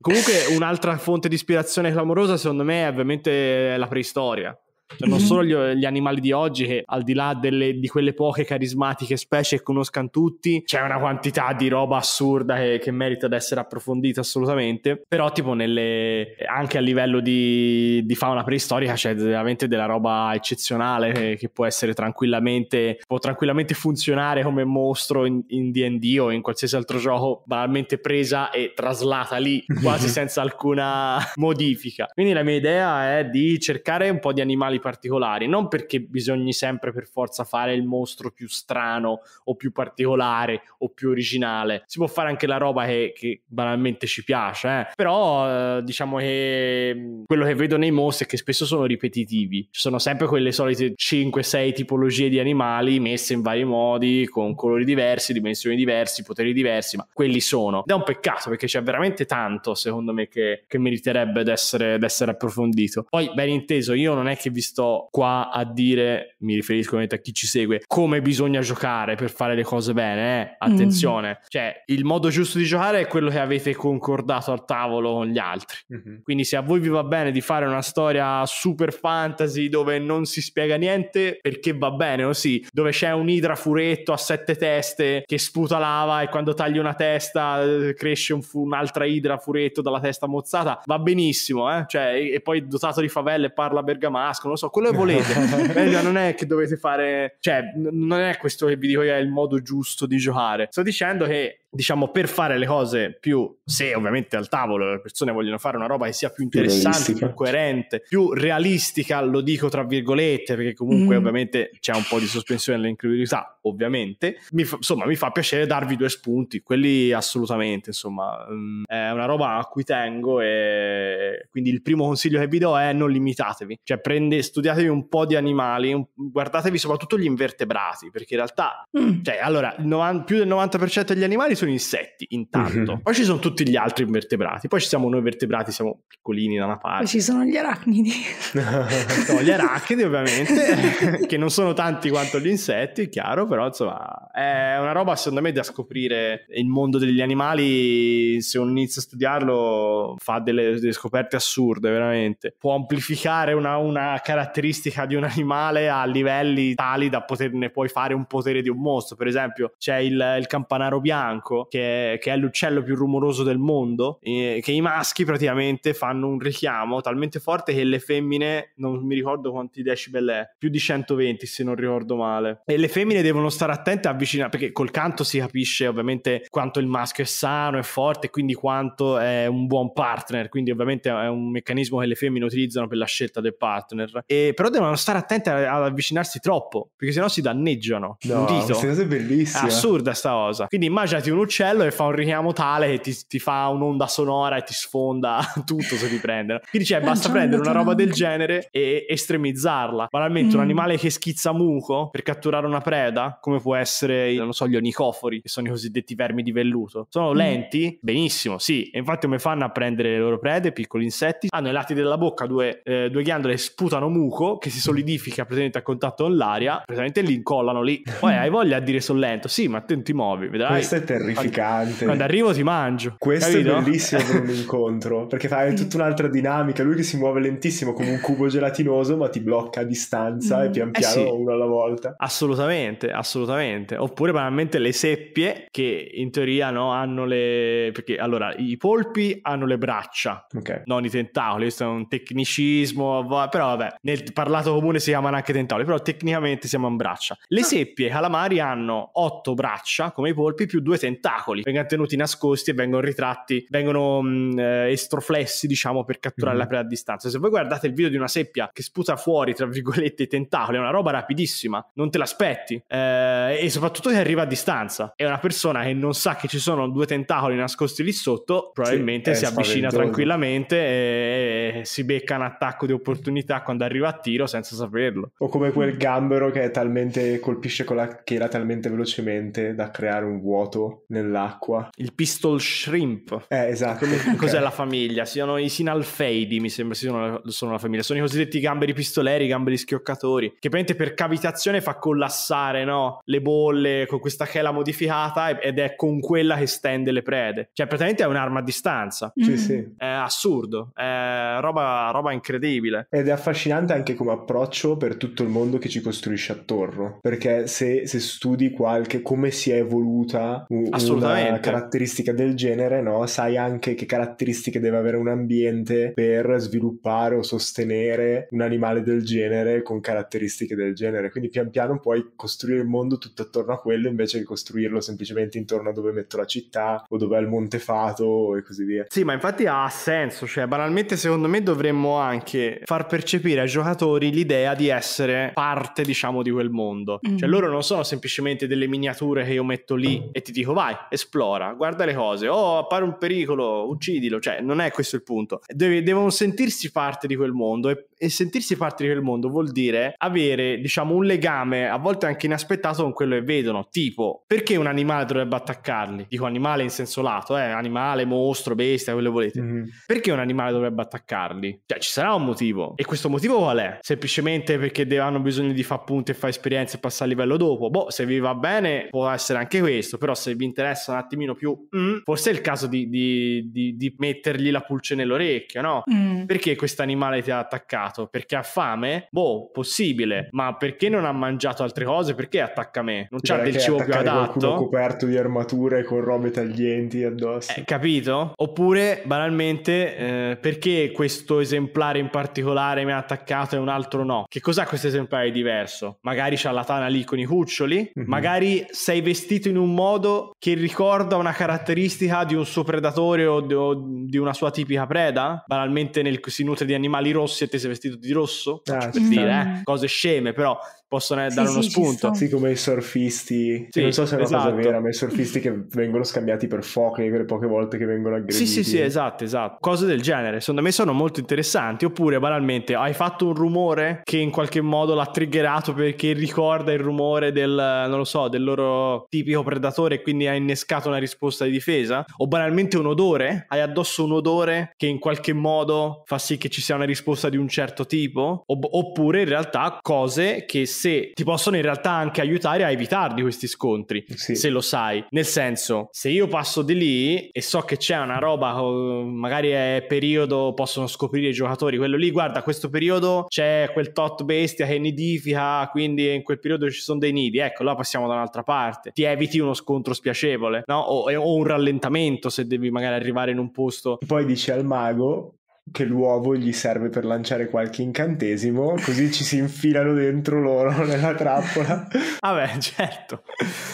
Comunque un'altra fonte di ispirazione clamorosa secondo me è ovviamente la preistoria. Cioè, non mhm. solo gli, gli, animali di oggi, che al di là delle, di quelle poche carismatiche specie che conoscano tutti, c'è una quantità di roba assurda che, che merita di essere approfondita assolutamente. Però, tipo, nelle, anche a livello di, di, fauna preistorica c'è veramente della roba eccezionale che, che può essere tranquillamente, può tranquillamente funzionare come mostro in, in DD o in qualsiasi altro gioco, banalmente presa e traslata lì quasi senza alcuna modifica. Quindi, la mia idea è di cercare un po' di animali particolari, non perché bisogni sempre per forza fare il mostro più strano o più particolare o più originale. Si può fare anche la roba che, che banalmente ci piace, eh? però eh, diciamo che mm, quello che vedo nei mostri è che spesso sono ripetitivi. Ci sono sempre quelle solite 5-6 tipologie di animali messe in vari modi, con colori diversi, dimensioni diverse, poteri diversi, ma quelli sono. Ed è un peccato perché c'è veramente tanto, secondo me, che, che meriterebbe d'essere, d'essere approfondito. Poi, ben inteso, io non è che vi sto qua a dire, mi riferisco a chi ci segue, come bisogna giocare per fare le cose bene, eh? Mm. attenzione. Mm. Cioè, il modo giusto di giocare è quello che avete concordato al tavolo con gli altri. Mm-hmm. Quindi se a voi vi va bene di fare una storia super fantasy dove non si spiega niente, perché va bene, o sì, dove c'è un idra furetto a sette teste che sputa lava e quando tagli una testa eh, cresce un fu- un'altra idra furetto dalla testa mozzata, va benissimo, eh? Cioè, e poi dotato di favelle parla bergamasco, non so, quello che volete. Meglio non è che dovete fare, cioè, n- non è questo che vi dico io è il modo giusto di giocare. Sto dicendo che diciamo, per fare le cose più, se ovviamente al tavolo le persone vogliono fare una roba che sia più interessante, più, più coerente, più realistica, lo dico tra virgolette, perché comunque mm. ovviamente c'è un po' di sospensione dell'incredulità, ovviamente. Mi fa, insomma, mi fa piacere darvi due spunti, quelli assolutamente, insomma, mm, è una roba a cui tengo e quindi il primo consiglio che vi do è non limitatevi, cioè prende, studiatevi un po' di animali, guardatevi soprattutto gli invertebrati, perché in realtà, mm. cioè, allora, novan, più del 90% degli animali sono insetti, mhm. intanto. Mm-hmm. Poi ci sono tutti gli altri invertebrati. Poi ci siamo noi vertebrati, siamo piccolini da una parte. Poi ci sono gli arachnidi. no, gli arachnidi ovviamente, che non sono tanti quanto gli insetti, è chiaro, però insomma è una roba secondo me da scoprire il mondo degli animali, se uno inizia a studiarlo fa delle, delle scoperte assurde veramente. Può amplificare una, una caratteristica di un animale a livelli tali da poterne poi fare un potere di un mostro. Per esempio c'è il, il campanaro bianco Marco, che è, che è l'uccello più rumoroso del mondo, eh, che i maschi praticamente fanno un richiamo talmente forte che le femmine, non mi ricordo quanti decibel è, più di 120 se non ricordo male. E le femmine devono stare attente a avvicinare, perché col canto si capisce ovviamente quanto il maschio è sano, e forte, quindi quanto è un buon partner, quindi ovviamente è un meccanismo che le femmine utilizzano per la scelta del partner. E, però devono stare attente ad avvicinarsi troppo, perché sennò si danneggiano. No, un dito. Questa cosa è bellissima. È assurda sta cosa. Quindi immaginati un l'uccello e fa un richiamo tale che ti, ti fa un'onda sonora e ti sfonda tutto se ti prende. Quindi cioè, basta prendere una roba del genere e estremizzarla. Banalmente, mm. un animale che schizza muco per catturare una preda, come può essere, non so, gli onicofori, che sono i cosiddetti vermi di velluto. Sono mm. lenti? Benissimo, sì. E infatti come fanno a prendere le loro prede, piccoli insetti? Hanno ai lati della bocca due, eh, due ghiandole che sputano muco, che si solidifica presente a contatto con l'aria, praticamente li incollano lì. Poi hai voglia a dire sono lento? Sì, ma te non ti muovi, vedrai. Questo è terribile terrificante. Quando arrivo ti mangio. Questo capito? è bellissimo per un incontro, perché fai tutta un'altra dinamica. Lui che si muove lentissimo come un cubo gelatinoso, ma ti blocca a distanza mm. e pian eh piano eh sì. uno alla volta. Assolutamente, assolutamente. Oppure banalmente le seppie, che in teoria no, hanno le... Perché allora, i polpi hanno le braccia, okay. non i tentacoli. Questo è un tecnicismo, però vabbè, nel parlato comune si chiamano anche tentacoli, però tecnicamente siamo chiamano braccia. Le ah. seppie i calamari hanno otto braccia, come i polpi, più due tentacoli tentacoli, vengono tenuti nascosti e vengono ritratti, vengono mh, mm, eh, estroflessi, diciamo, per catturare mm. la preda a distanza. Se voi guardate il video di una seppia che sputa fuori, tra virgolette, i tentacoli, è una roba rapidissima, non te l'aspetti, eh, e soprattutto se arriva a distanza. È una persona che non sa che ci sono due tentacoli nascosti lì sotto, probabilmente sì, si avvicina spaventoso. tranquillamente e, e si becca un attacco di opportunità quando arriva a tiro senza saperlo. O come quel gambero che talmente colpisce con la chela talmente velocemente da creare un vuoto nell'acqua. Il pistol shrimp. Eh, esatto. Cos'è okay. la famiglia? Siano i sinalfeidi, mi sembra, siano, sono la famiglia. Sono i cosiddetti gamberi pistoleri, gamberi schioccatori, che praticamente per cavitazione fa collassare, no? Le bolle con questa chela modificata ed è con quella che stende le prede. Cioè, praticamente è un'arma a distanza. Sì, mm. sì. È assurdo, è roba, roba incredibile. Ed è affascinante anche come approccio per tutto il mondo che ci costruisce attorno, perché se, se studi qualche, come si è evoluta... Un, assolutamente. una caratteristica del genere, no? sai anche che caratteristiche deve avere un ambiente per sviluppare o sostenere un animale del genere con caratteristiche del genere. Quindi pian piano puoi costruire il mondo tutto attorno a quello invece che costruirlo semplicemente intorno a dove metto la città o dove è il monte fato e così via. Sì, ma infatti ha senso, cioè banalmente secondo me dovremmo anche far percepire ai giocatori l'idea di essere parte, diciamo, di quel mondo. Cioè, mm. Cioè loro non sono semplicemente delle miniature che io metto lì e ti dico vai vai, esplora, guarda le cose, oh appare un pericolo, uccidilo, cioè non è questo il punto, Deve, devono sentirsi parte di quel mondo e e sentirsi parte di quel mondo vuol dire avere, diciamo, un legame a volte anche inaspettato con quello che vedono. Tipo, perché un animale dovrebbe attaccarli? Dico animale in senso lato, eh, animale, mostro, bestia, quello che volete. Mm-hmm. Perché un animale dovrebbe attaccarli? Cioè, ci sarà un motivo. E questo motivo qual è? Semplicemente perché de- hanno bisogno di fare punti e fare esperienze e passare a livello dopo. Boh, se vi va bene, può essere anche questo. Però se vi interessa un attimino più, mm, forse è il caso di, di, di, di mettergli la pulce nell'orecchio, no? Mm. Perché questo animale ti ha attaccato? attaccato? Perché ha fame? Boh, possibile. Ma perché non ha mangiato altre cose? Perché attacca me? Non c'ha del cibo più adatto? coperto di armature con robe taglienti addosso. Eh, capito? Oppure, banalmente, eh, perché questo esemplare in particolare mi ha attaccato e un altro no? Che cos'ha questo esemplare diverso? Magari c'ha la tana lì con i cuccioli? Mm-hmm. Magari sei vestito in un modo che ricorda una caratteristica di un suo predatore o di, o di una sua tipica preda? Banalmente nel, si nutre di animali rossi e te sei vestito vestito di rosso, ah, cioè, per dire, eh, mm. cose sceme, però possono eh, sì, dare uno sì, spunto. Sì, come i surfisti, sì, non so se è una esatto. cosa vera, ma i surfisti che vengono scambiati per foche quelle poche volte che vengono aggrediti. Sì, sì, sì, esatto, esatto. Cose del genere, secondo me sono molto interessanti, oppure banalmente hai fatto un rumore che in qualche modo l'ha triggerato perché ricorda il rumore del, non lo so, del loro tipico predatore e quindi ha innescato una risposta di difesa, o banalmente un odore, hai addosso un odore che in qualche modo fa sì che ci sia una risposta di un certo tipo, oppure in realtà cose che se ti possono in realtà anche aiutare a evitarli questi scontri, sì. se lo sai. Nel senso, se io passo di lì e so che c'è una roba, magari è periodo, possono scoprire i giocatori, quello lì, guarda, questo periodo c'è quel tot bestia che nidifica, quindi in quel periodo ci sono dei nidi, ecco, là passiamo da un'altra parte. Ti eviti uno scontro spiacevole, no? O, o un rallentamento se devi magari arrivare in un posto. Poi dici al mago, che l'uovo gli serve per lanciare qualche incantesimo, così ci si infilano dentro loro nella trappola. Vabbè, certo.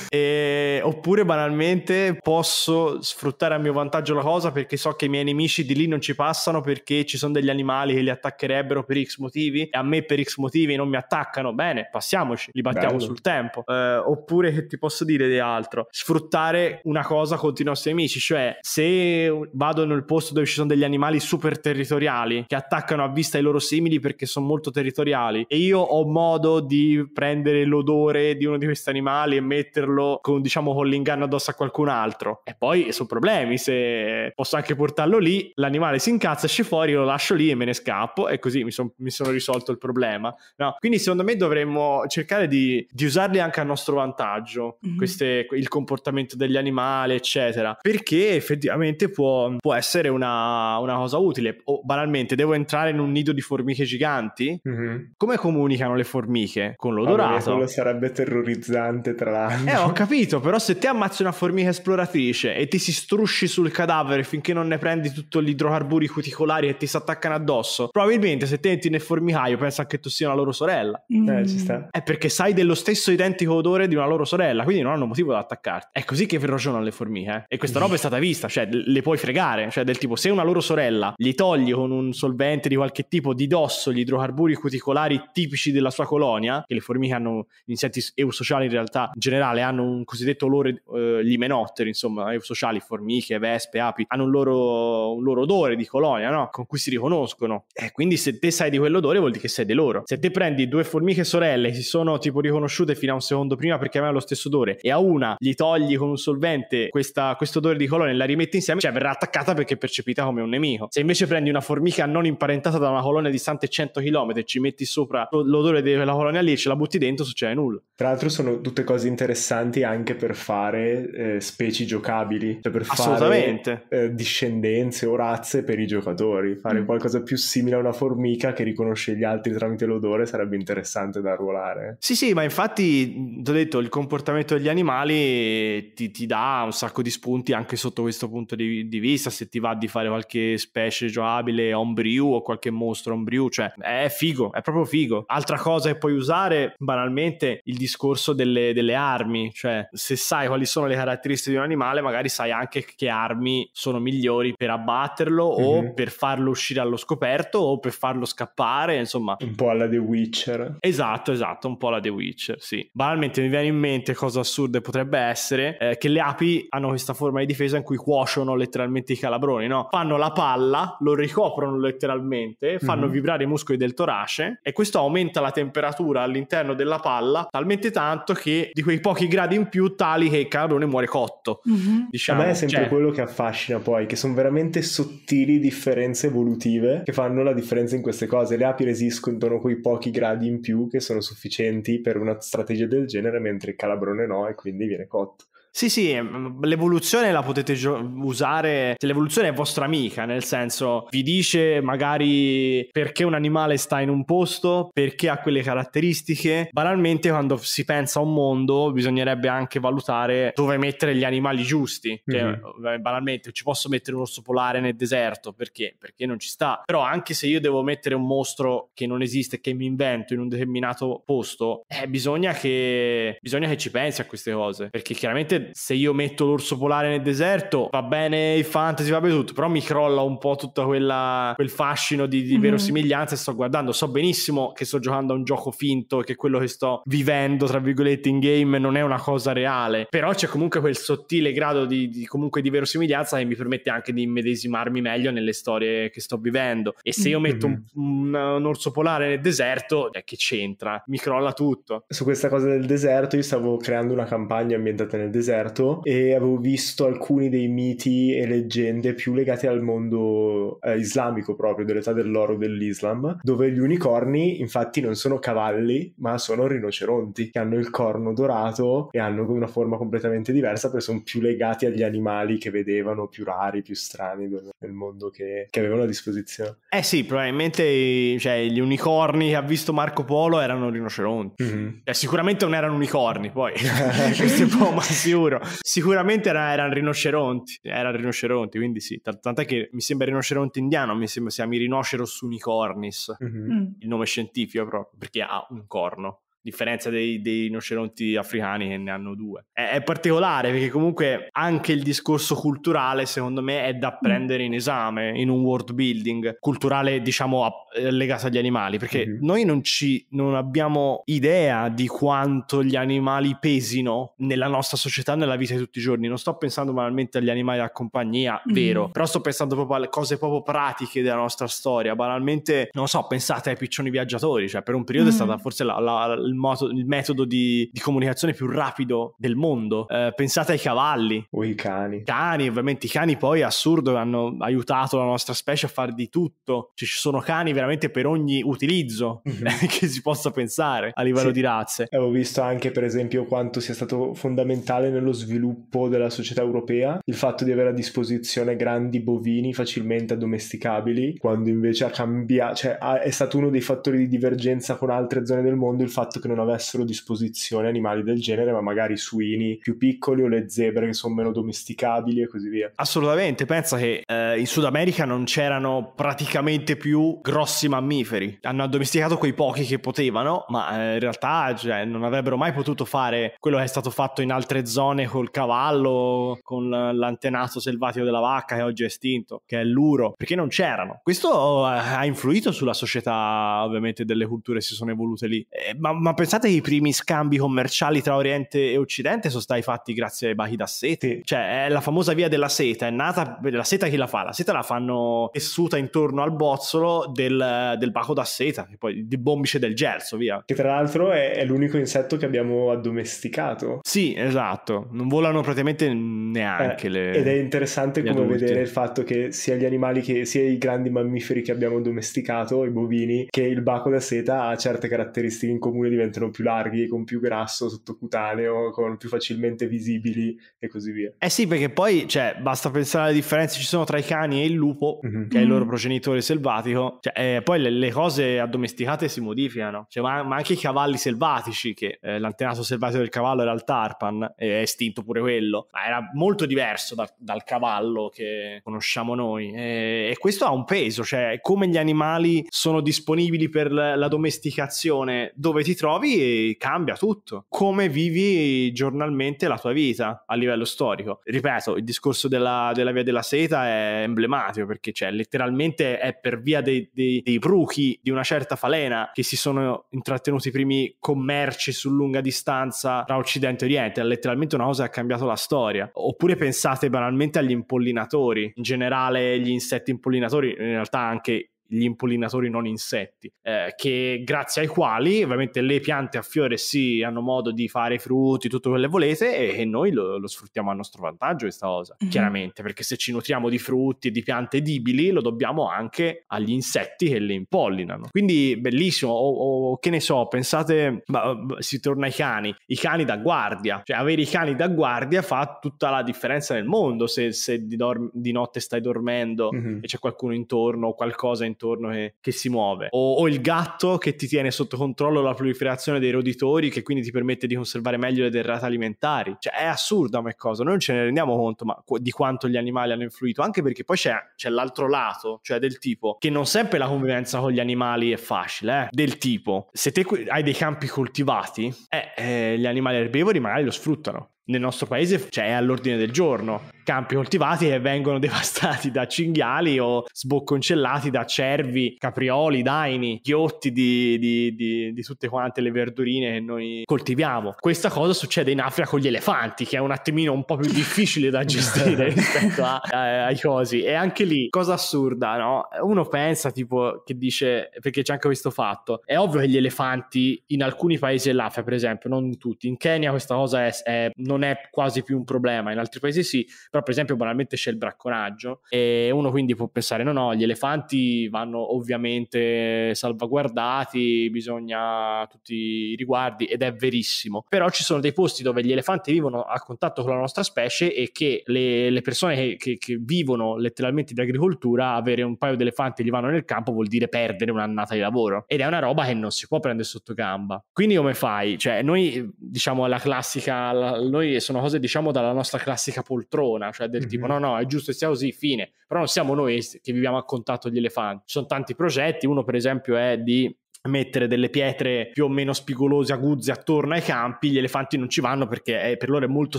E... Oppure banalmente posso sfruttare a mio vantaggio la cosa perché so che i miei nemici di lì non ci passano perché ci sono degli animali che li attaccherebbero per X motivi e a me per X motivi non mi attaccano. Bene, passiamoci, li battiamo Bello. sul tempo. Eh, oppure che ti posso dire di altro? Sfruttare una cosa contro i nostri nemici, cioè se vado nel posto dove ci sono degli animali super terrificanti territoriali che attaccano a vista i loro simili perché sono molto territoriali e io ho modo di prendere l'odore di uno di questi animali e metterlo con diciamo con l'inganno addosso a qualcun altro e poi sono problemi se posso anche portarlo lì l'animale si incazza esce fuori lo lascio lì e me ne scappo e così mi, son, mi sono risolto il problema no. quindi secondo me dovremmo cercare di, di usarli anche a nostro vantaggio mm-hmm. queste, il comportamento degli animali eccetera perché effettivamente può, può essere una, una cosa utile o banalmente devo entrare in un nido di formiche giganti, mm-hmm. come comunicano le formiche? Con l'odorato. Quello sarebbe terrorizzante tra l'altro. Eh ho capito, però se te ammazzi una formica esploratrice e ti si strusci sul cadavere finché non ne prendi tutto gli idrocarburi cuticolari e ti si attaccano addosso, probabilmente se tenti nel formicaio pensa che tu sia una loro sorella. Mm. Eh, ci sta. È perché sai dello stesso identico odore di una loro sorella, quindi non hanno motivo ad attaccarti. È così che ragionano le formiche. Eh? E questa mm. roba è stata vista, cioè le puoi fregare, cioè del tipo se una loro sorella gli toglie togli con un solvente di qualche tipo di dosso gli idrocarburi cuticolari tipici della sua colonia, che le formiche hanno, gli insetti eusociali in realtà in generale hanno un cosiddetto olore, eh, gli menotteri, insomma, eusociali, formiche, vespe, api, hanno un loro, un loro odore di colonia, no? Con cui si riconoscono. E eh, quindi se te sai di quell'odore vuol dire che sei di loro. Se te prendi due formiche sorelle che si sono tipo riconosciute fino a un secondo prima perché avevano lo stesso odore e a una gli togli con un solvente questo odore di colonia e la rimetti insieme, cioè verrà attaccata perché è percepita come un nemico. Se invece prendi prendi una formica non imparentata da una colonia distante 100 km, ci metti sopra l'odore della colonia lì e ce la butti dentro, succede nulla. Tra l'altro sono tutte cose interessanti anche per fare eh, specie giocabili, cioè per fare eh, discendenze o razze per i giocatori. Fare mm. qualcosa più simile a una formica che riconosce gli altri tramite l'odore sarebbe interessante da ruolare. Sì, sì, ma infatti, ti ho detto, il comportamento degli animali ti, ti, dà un sacco di spunti anche sotto questo punto di, di vista, se ti va di fare qualche specie giocabile stabile homebrew o qualche mostro ombriu, cioè è figo, è proprio figo. Altra cosa che puoi usare, banalmente, il discorso delle, delle armi, cioè se sai quali sono le caratteristiche di un animale, magari sai anche che armi sono migliori per abbatterlo mm-hmm. o mhm. per farlo uscire allo scoperto o per farlo scappare, insomma. Un po' alla The Witcher. Esatto, esatto, un po' alla The Witcher, sì. Banalmente mi viene in mente cosa assurda potrebbe essere eh, che le api hanno questa forma di difesa in cui cuociono letteralmente i calabroni, no? Fanno la palla, lo ricoprono letteralmente, fanno mm-hmm. vibrare i muscoli del torace e questo aumenta la temperatura all'interno della palla talmente tanto che di quei pochi gradi in più tali che il calabrone muore cotto. Mm-hmm. Diciamo, a me è sempre cioè... quello che affascina poi, che sono veramente sottili differenze evolutive che fanno la differenza in queste cose. Le api resiscono quei pochi gradi in più che sono sufficienti per una strategia del genere, mentre il calabrone no e quindi viene cotto. Sì, sì, mm, l'evoluzione la potete gio- usare, se cioè, l'evoluzione è vostra amica, nel senso vi dice magari perché un animale sta in un posto, perché ha quelle caratteristiche. Banalmente quando si pensa a un mondo bisognerebbe anche valutare dove mettere gli animali giusti, mm-hmm. banalmente ci posso mettere un orso polare nel deserto, perché? Perché non ci sta. Però anche se io devo mettere un mostro che non esiste, che mi invento in un determinato posto, eh, bisogna, che, bisogna che ci pensi a queste cose, perché chiaramente se io metto l'orso polare nel deserto, va bene il fantasy, va bene tutto, però mi crolla un po' tutto quel fascino di, di mm-hmm. verosimiglianza e sto guardando. So benissimo che sto giocando a un gioco finto, e che quello che sto vivendo, tra virgolette, in game non è una cosa reale, però c'è comunque quel sottile grado di, di, di verosimiglianza che mi permette anche di immedesimarmi meglio nelle storie che sto vivendo. E se io metto mm-hmm. un, un, orso polare nel deserto, è che c'entra, mi crolla tutto. Su questa cosa del deserto, io stavo creando una campagna ambientata nel deserto deserto e avevo visto alcuni dei miti e leggende più legati al mondo eh, islamico proprio, dell'età dell'oro dell'Islam, dove gli unicorni infatti non sono cavalli ma sono rinoceronti che hanno il corno dorato e hanno una forma completamente diversa perché sono più legati agli animali che vedevano, più rari, più strani nel mondo che, che avevano a disposizione. Eh sì, probabilmente cioè, gli unicorni che ha visto Marco Polo erano rinoceronti. Mm-hmm. Eh, sicuramente non erano unicorni, poi questo è un po' massimo sicuro. Sicuramente era, erano rinoceronti, erano rinoceronti, quindi sì. tant'è che mi sembra rinoceronte indiano, mi sembra si chiami Rinoceros unicornis, mm-hmm. il nome scientifico proprio, perché ha un corno differenza dei, dei rinoceronti africani che ne hanno due. È, è, particolare perché comunque anche il discorso culturale secondo me è da mm. prendere in esame in un world building culturale diciamo legato agli animali perché mm-hmm. noi non, ci, non abbiamo idea di quanto gli animali pesino nella nostra società, nella vita di tutti i giorni. Non sto pensando banalmente agli animali da compagnia, mm-hmm. vero, però sto pensando proprio alle cose proprio pratiche della nostra storia. Banalmente, non so, pensate ai piccioni viaggiatori, cioè per un periodo mm-hmm. è mm. stata forse la, la, la moto, il metodo di, di, comunicazione più rapido del mondo. Eh, pensate ai cavalli. O i cani. Cani, ovviamente i cani poi, assurdo, hanno aiutato la nostra specie a fare di tutto. Cioè, ci sono cani veramente per ogni utilizzo mm-hmm. che si possa pensare a livello sì. di razze. Avevo visto anche per esempio quanto sia stato fondamentale nello sviluppo della società europea il fatto di avere a disposizione grandi bovini facilmente addomesticabili, quando invece ha cambiato, cioè è stato uno dei fattori di divergenza con altre zone del mondo il fatto che che non avessero a disposizione animali del genere, ma magari suini più piccoli o le zebre che sono meno domesticabili e così via. Assolutamente, pensa che eh, in Sud America non c'erano praticamente più grossi mammiferi, hanno addomesticato quei pochi che potevano, ma eh, in realtà cioè, non avrebbero mai potuto fare quello che è stato fatto in altre zone col cavallo, con l'antenato selvatico della vacca che oggi è estinto, che è l'uro, perché non c'erano. Questo eh, ha influito sulla società ovviamente delle culture si sono evolute lì, eh, ma, ma pensate che i primi scambi commerciali tra Oriente e Occidente sono stati fatti grazie ai bachi da sete, cioè è la famosa via della seta, è nata, la seta chi la fa? La seta la fanno tessuta intorno al bozzolo del, del baco da seta, che poi di bombice del gelso, via. Che tra l'altro è, è l'unico insetto che abbiamo addomesticato. Sì, esatto, non volano praticamente neanche eh, le... Ed è interessante come adulti. vedere il fatto che sia gli animali che sia i grandi mammiferi che abbiamo domesticato, i bovini, che il baco da seta ha certe caratteristiche in comune di diventano più larghi, con più grasso sottocutaneo, con più facilmente visibili e così via. Eh sì, perché poi cioè, basta pensare alle differenze che ci sono tra i cani e il lupo, mm-hmm. che è il loro progenitore selvatico. Cioè, eh, poi le, le, cose addomesticate si modificano, cioè, ma, ma, anche i cavalli selvatici, che eh, l'antenato selvatico del cavallo era il tarpan, e è estinto pure quello, ma era molto diverso da, dal cavallo che conosciamo noi. E, e questo ha un peso, cioè come gli animali sono disponibili per la domesticazione, dove ti trovi trovi e cambia tutto. Come vivi giornalmente la tua vita a livello storico. Ripeto, il discorso della, della Via della Seta è emblematico perché cioè, letteralmente è per via dei, dei, dei bruchi di una certa falena che si sono intrattenuti i primi commerci su lunga distanza tra Occidente e Oriente. È letteralmente una cosa che ha cambiato la storia. Oppure pensate banalmente agli impollinatori, in generale gli insetti impollinatori, in realtà anche gli impollinatori non insetti, eh, che grazie ai quali ovviamente le piante a fiore sì hanno modo di fare frutti, tutto quello che volete e, e noi lo, lo, sfruttiamo a nostro vantaggio questa cosa, mm-hmm. chiaramente, perché se ci nutriamo di frutti e di piante edibili lo dobbiamo anche agli insetti che le impollinano. Quindi bellissimo, o, o che ne so, pensate, bah, si torna ai cani, i cani da guardia, cioè avere i cani da guardia fa tutta la differenza nel mondo se, se di, dor- di, notte stai dormendo mm-hmm. e c'è qualcuno intorno o qualcosa intorno intorno che, che si muove, o, o, il gatto che ti tiene sotto controllo la proliferazione dei roditori, che quindi ti permette di conservare meglio le derrate alimentari. Cioè, è assurda come cosa, noi non ce ne rendiamo conto ma, di quanto gli animali hanno influito, anche perché poi c'è, c'è l'altro lato, cioè del tipo che non sempre la convivenza con gli animali è facile, eh? del tipo se te hai dei campi coltivati, eh, eh, gli animali erbivori magari lo sfruttano nel nostro paese cioè, è all'ordine del giorno campi coltivati e vengono devastati da cinghiali o sbocconcellati da cervi, caprioli, daini, ghiotti di, di, di, di tutte quante le verdurine che noi coltiviamo. Questa cosa succede in Africa con gli elefanti, che è un attimino un po' più difficile da gestire rispetto a, a, ai cosi. E anche lì, cosa assurda, no? Uno pensa tipo che dice, perché c'è anche questo fatto, è ovvio che gli elefanti in alcuni paesi dell'Africa, per esempio, non tutti, in Kenya questa cosa è, è, non è quasi più un problema, in altri paesi sì, però per esempio banalmente c'è il bracconaggio e uno quindi può pensare no no, gli elefanti vanno ovviamente salvaguardati, bisogna tutti i riguardi ed è verissimo, però ci sono dei posti dove gli elefanti vivono a contatto con la nostra specie e che le, le persone che, che, che, vivono letteralmente di agricoltura, avere un paio di elefanti che gli vanno nel campo vuol dire perdere un'annata di lavoro ed è una roba che non si può prendere sotto gamba. Quindi come fai? Cioè noi diciamo la classica, la, noi sono cose diciamo dalla nostra classica poltrona, prima, cioè del mm-hmm. tipo mhm. no, no, è giusto che sia così, fine. Però non siamo noi che viviamo a contatto gli elefanti. Ci sono tanti progetti, uno per esempio è di mettere delle pietre più o meno spigolose, aguzze attorno ai campi, gli elefanti non ci vanno perché è, eh, per loro è molto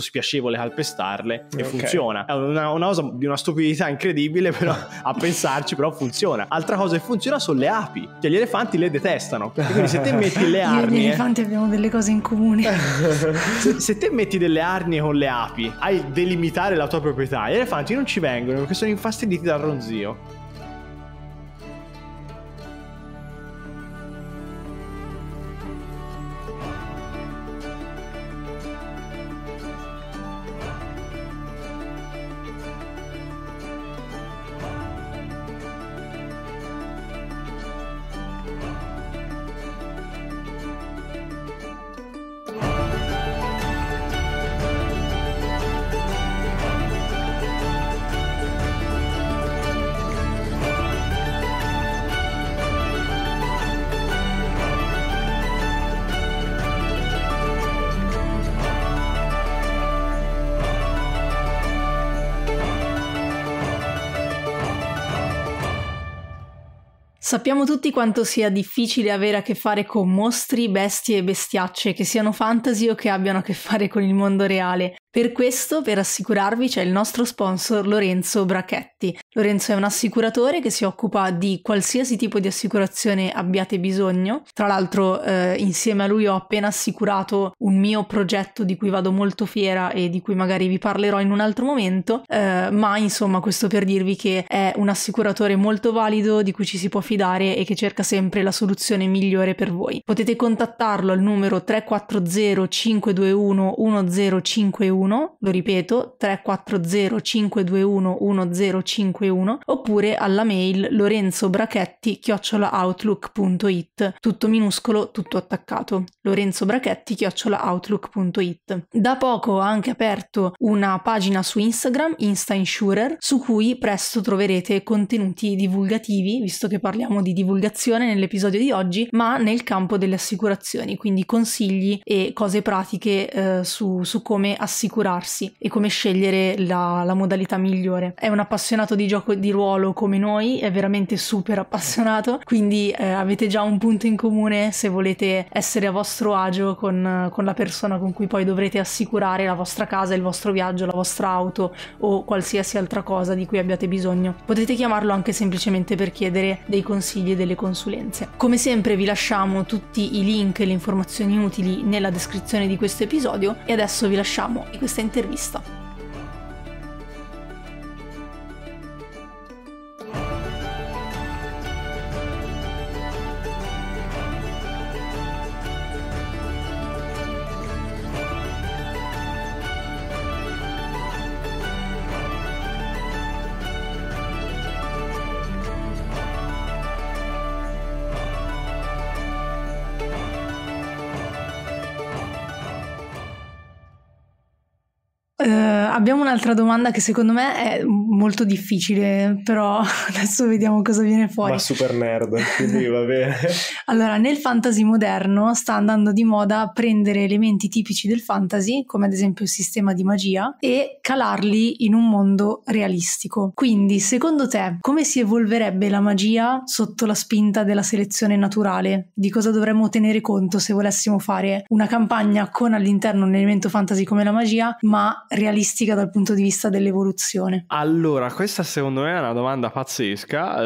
spiacevole calpestarle e okay. funziona. È una, una, cosa di una stupidità incredibile però, a pensarci, però funziona. Altra cosa che funziona sono le api, cioè gli elefanti le detestano. E quindi se te metti le arnie... gli elefanti abbiamo delle cose in comune. se, te metti delle arnie con le api, hai delimitare la tua proprietà, gli elefanti non ci vengono perché sono infastiditi dal ronzio. Sappiamo tutti quanto sia difficile avere a che fare con mostri, bestie e bestiacce, che siano fantasy o che abbiano a che fare con il mondo reale, per questo, per assicurarvi, c'è il nostro sponsor Lorenzo Brachetti. Lorenzo è un assicuratore che si occupa di qualsiasi tipo di assicurazione abbiate bisogno. Tra l'altro, eh, insieme a lui ho appena assicurato un mio progetto di cui vado molto fiera e di cui magari vi parlerò in un altro momento. Eh, ma insomma, questo per dirvi che è un assicuratore molto valido di cui ci si può fidare e che cerca sempre la soluzione migliore per voi. Potete contattarlo al numero 340 521 1051 341, lo ripeto, 340 521 1051 oppure alla mail lorenzobrachetti chiocciolaoutlook.it, tutto minuscolo, tutto attaccato, lorenzobrachetti chiocciolaoutlook.it. Da poco ho anche aperto una pagina su Instagram, Insta Insurer, su cui presto troverete contenuti divulgativi, visto che parliamo di divulgazione nell'episodio di oggi, ma nel campo delle assicurazioni, quindi consigli e cose pratiche eh, su, su come assicurare assicurarsi e come scegliere la, la modalità migliore. È un appassionato di gioco di ruolo come noi, è veramente super appassionato, quindi eh, avete già un punto in comune se volete essere a vostro agio con, con la persona con cui poi dovrete assicurare la vostra casa, il vostro viaggio, la vostra auto o qualsiasi altra cosa di cui abbiate bisogno. Potete chiamarlo anche semplicemente per chiedere dei consigli e delle consulenze. Come sempre vi lasciamo tutti i link e le informazioni utili nella descrizione di questo episodio e adesso vi lasciamo questa intervista. abbiamo un'altra domanda che secondo me è molto difficile, però adesso vediamo cosa viene fuori. Ma super nerd, quindi va bene. allora, nel fantasy moderno sta andando di moda prendere elementi tipici del fantasy, come ad esempio il sistema di magia, e calarli in un mondo realistico. Quindi, secondo te, come si evolverebbe la magia sotto la spinta della selezione naturale? Di cosa dovremmo tenere conto se volessimo fare una campagna con all'interno un elemento fantasy come la magia, ma realistica dal punto di vista dell'evoluzione? Allora, questa secondo me è una domanda pazzesca.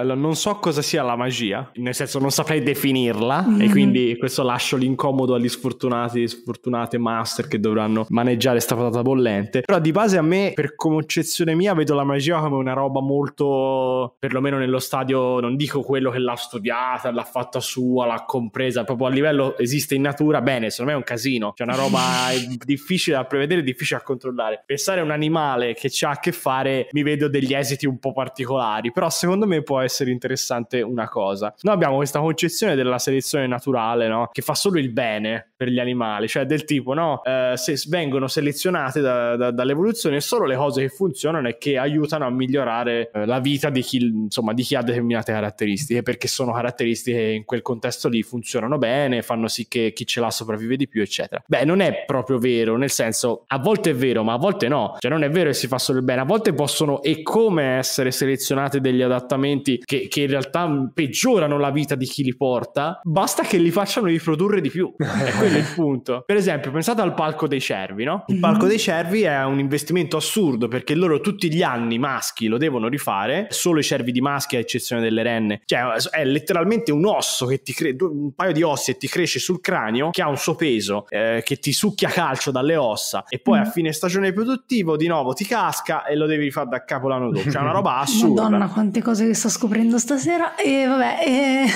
Eh, non so cosa sia la magia, nel senso non saprei definirla mm-hmm. e quindi questo lascio l'incomodo agli sfortunati e sfortunate master che dovranno maneggiare questa patata bollente. Però di base a me, per concezione mia, vedo la magia come una roba molto, perlomeno nello stadio, non dico quello che l'ha studiata, l'ha fatta sua, l'ha compresa, proprio a livello esiste in natura, bene, secondo me è un casino, c'è cioè una roba difficile da prevedere, difficile da controllare pensare a un animale che ci ha a che fare mi vedo degli esiti un po' particolari, però secondo me può essere interessante una cosa. Noi abbiamo questa concezione della selezione naturale, no? Che fa solo il bene per gli animali, cioè del tipo, no? Eh, se vengono selezionate da, da, dall'evoluzione solo le cose che funzionano e che aiutano a migliorare eh, la vita di chi, insomma, di chi ha determinate caratteristiche, perché sono caratteristiche che in quel contesto lì funzionano bene, fanno sì che chi ce l'ha sopravvive di più, eccetera. Beh, non è proprio vero, nel senso, a volte è vero, ma a volte volte no, cioè non è vero che si fa solo il bene, a volte possono e come essere selezionati degli adattamenti che, che in realtà peggiorano la vita di chi li porta, basta che li facciano riprodurre di più, è quello il punto. Per esempio, pensate al palco dei cervi, no? Il palco mhm. dei cervi è un investimento assurdo perché loro tutti gli anni maschi lo devono rifare, solo i cervi di maschi a eccezione delle renne, cioè è letteralmente un osso che ti cre- un paio di ossi e ti cresce sul cranio che ha un suo peso, eh, che ti succhia calcio dalle ossa e poi mm. a fine stagione sei produttivo, di nuovo ti casca e lo devi rifare da capo l'anno dopo. Cioè, è una roba assurda. Madonna, quante cose che sto scoprendo stasera. E vabbè, e... Eh,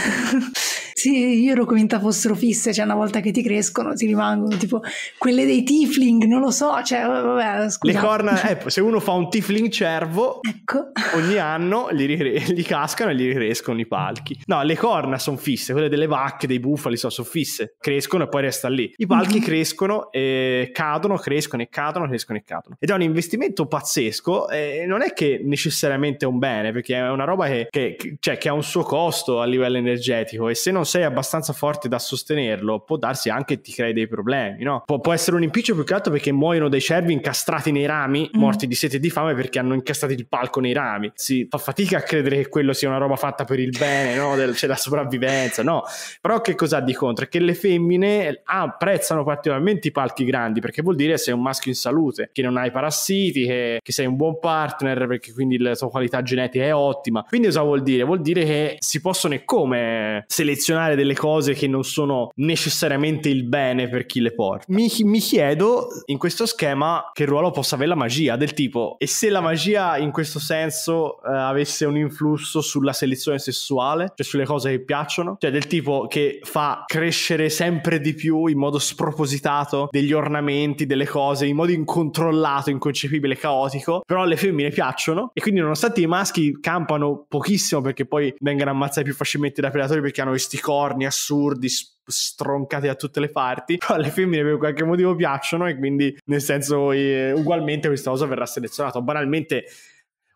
sì, io ero convinta fossero fisse, cioè una volta che ti crescono ti rimangono, tipo quelle dei tifling, non lo so, cioè vabbè, scusa. Le corna, eh, se uno fa un tifling cervo, ecco. ogni anno gli, gli cascano e gli riescono i palchi. No, le corna sono fisse, quelle delle vacche, dei bufali so, sono fisse, crescono e poi resta lì. I palchi mm-hmm. crescono e cadono, crescono e cadono, crescono e cadono. Ed è un investimento pazzesco, eh, non è che necessariamente è un bene, perché è una roba che, che, che, cioè, che ha un suo costo a livello energetico e se non sei abbastanza forte da sostenerlo, può darsi anche ti crei dei problemi, no? Pu- può essere un impiccio più che altro perché muoiono dei cervi incastrati nei rami, mm. morti di sete e di fame perché hanno incastrato il palco nei rami. Si fa fatica a credere che quello sia una roba fatta per il bene, no? Del, c'è la sopravvivenza, no? Però che cosa ha di contro? È che le femmine ah, apprezzano particolarmente i palchi grandi perché vuol dire sei un maschio in salute, che non hai parassiti, che, che sei un buon partner perché quindi la tua qualità genetica è ottima. Quindi cosa vuol dire? Vuol dire che si possono e come selezionare selezionare delle cose che non sono necessariamente il bene per chi le porta. Mi, mi chiedo in questo schema che ruolo possa avere la magia, del tipo, e se la magia in questo senso eh, avesse un influsso sulla selezione sessuale, cioè sulle cose che piacciono, cioè del tipo che fa crescere sempre di più in modo spropositato degli ornamenti, delle cose, in modo incontrollato, inconcepibile, caotico, però le femmine piacciono e quindi nonostante i maschi campano pochissimo perché poi vengano ammazzati più facilmente da predatori perché hanno questi unicorni assurdi, stroncati da tutte le parti, però alle femmine per qualche motivo piacciono e quindi nel senso eh, ugualmente questa cosa verrà selezionata. Banalmente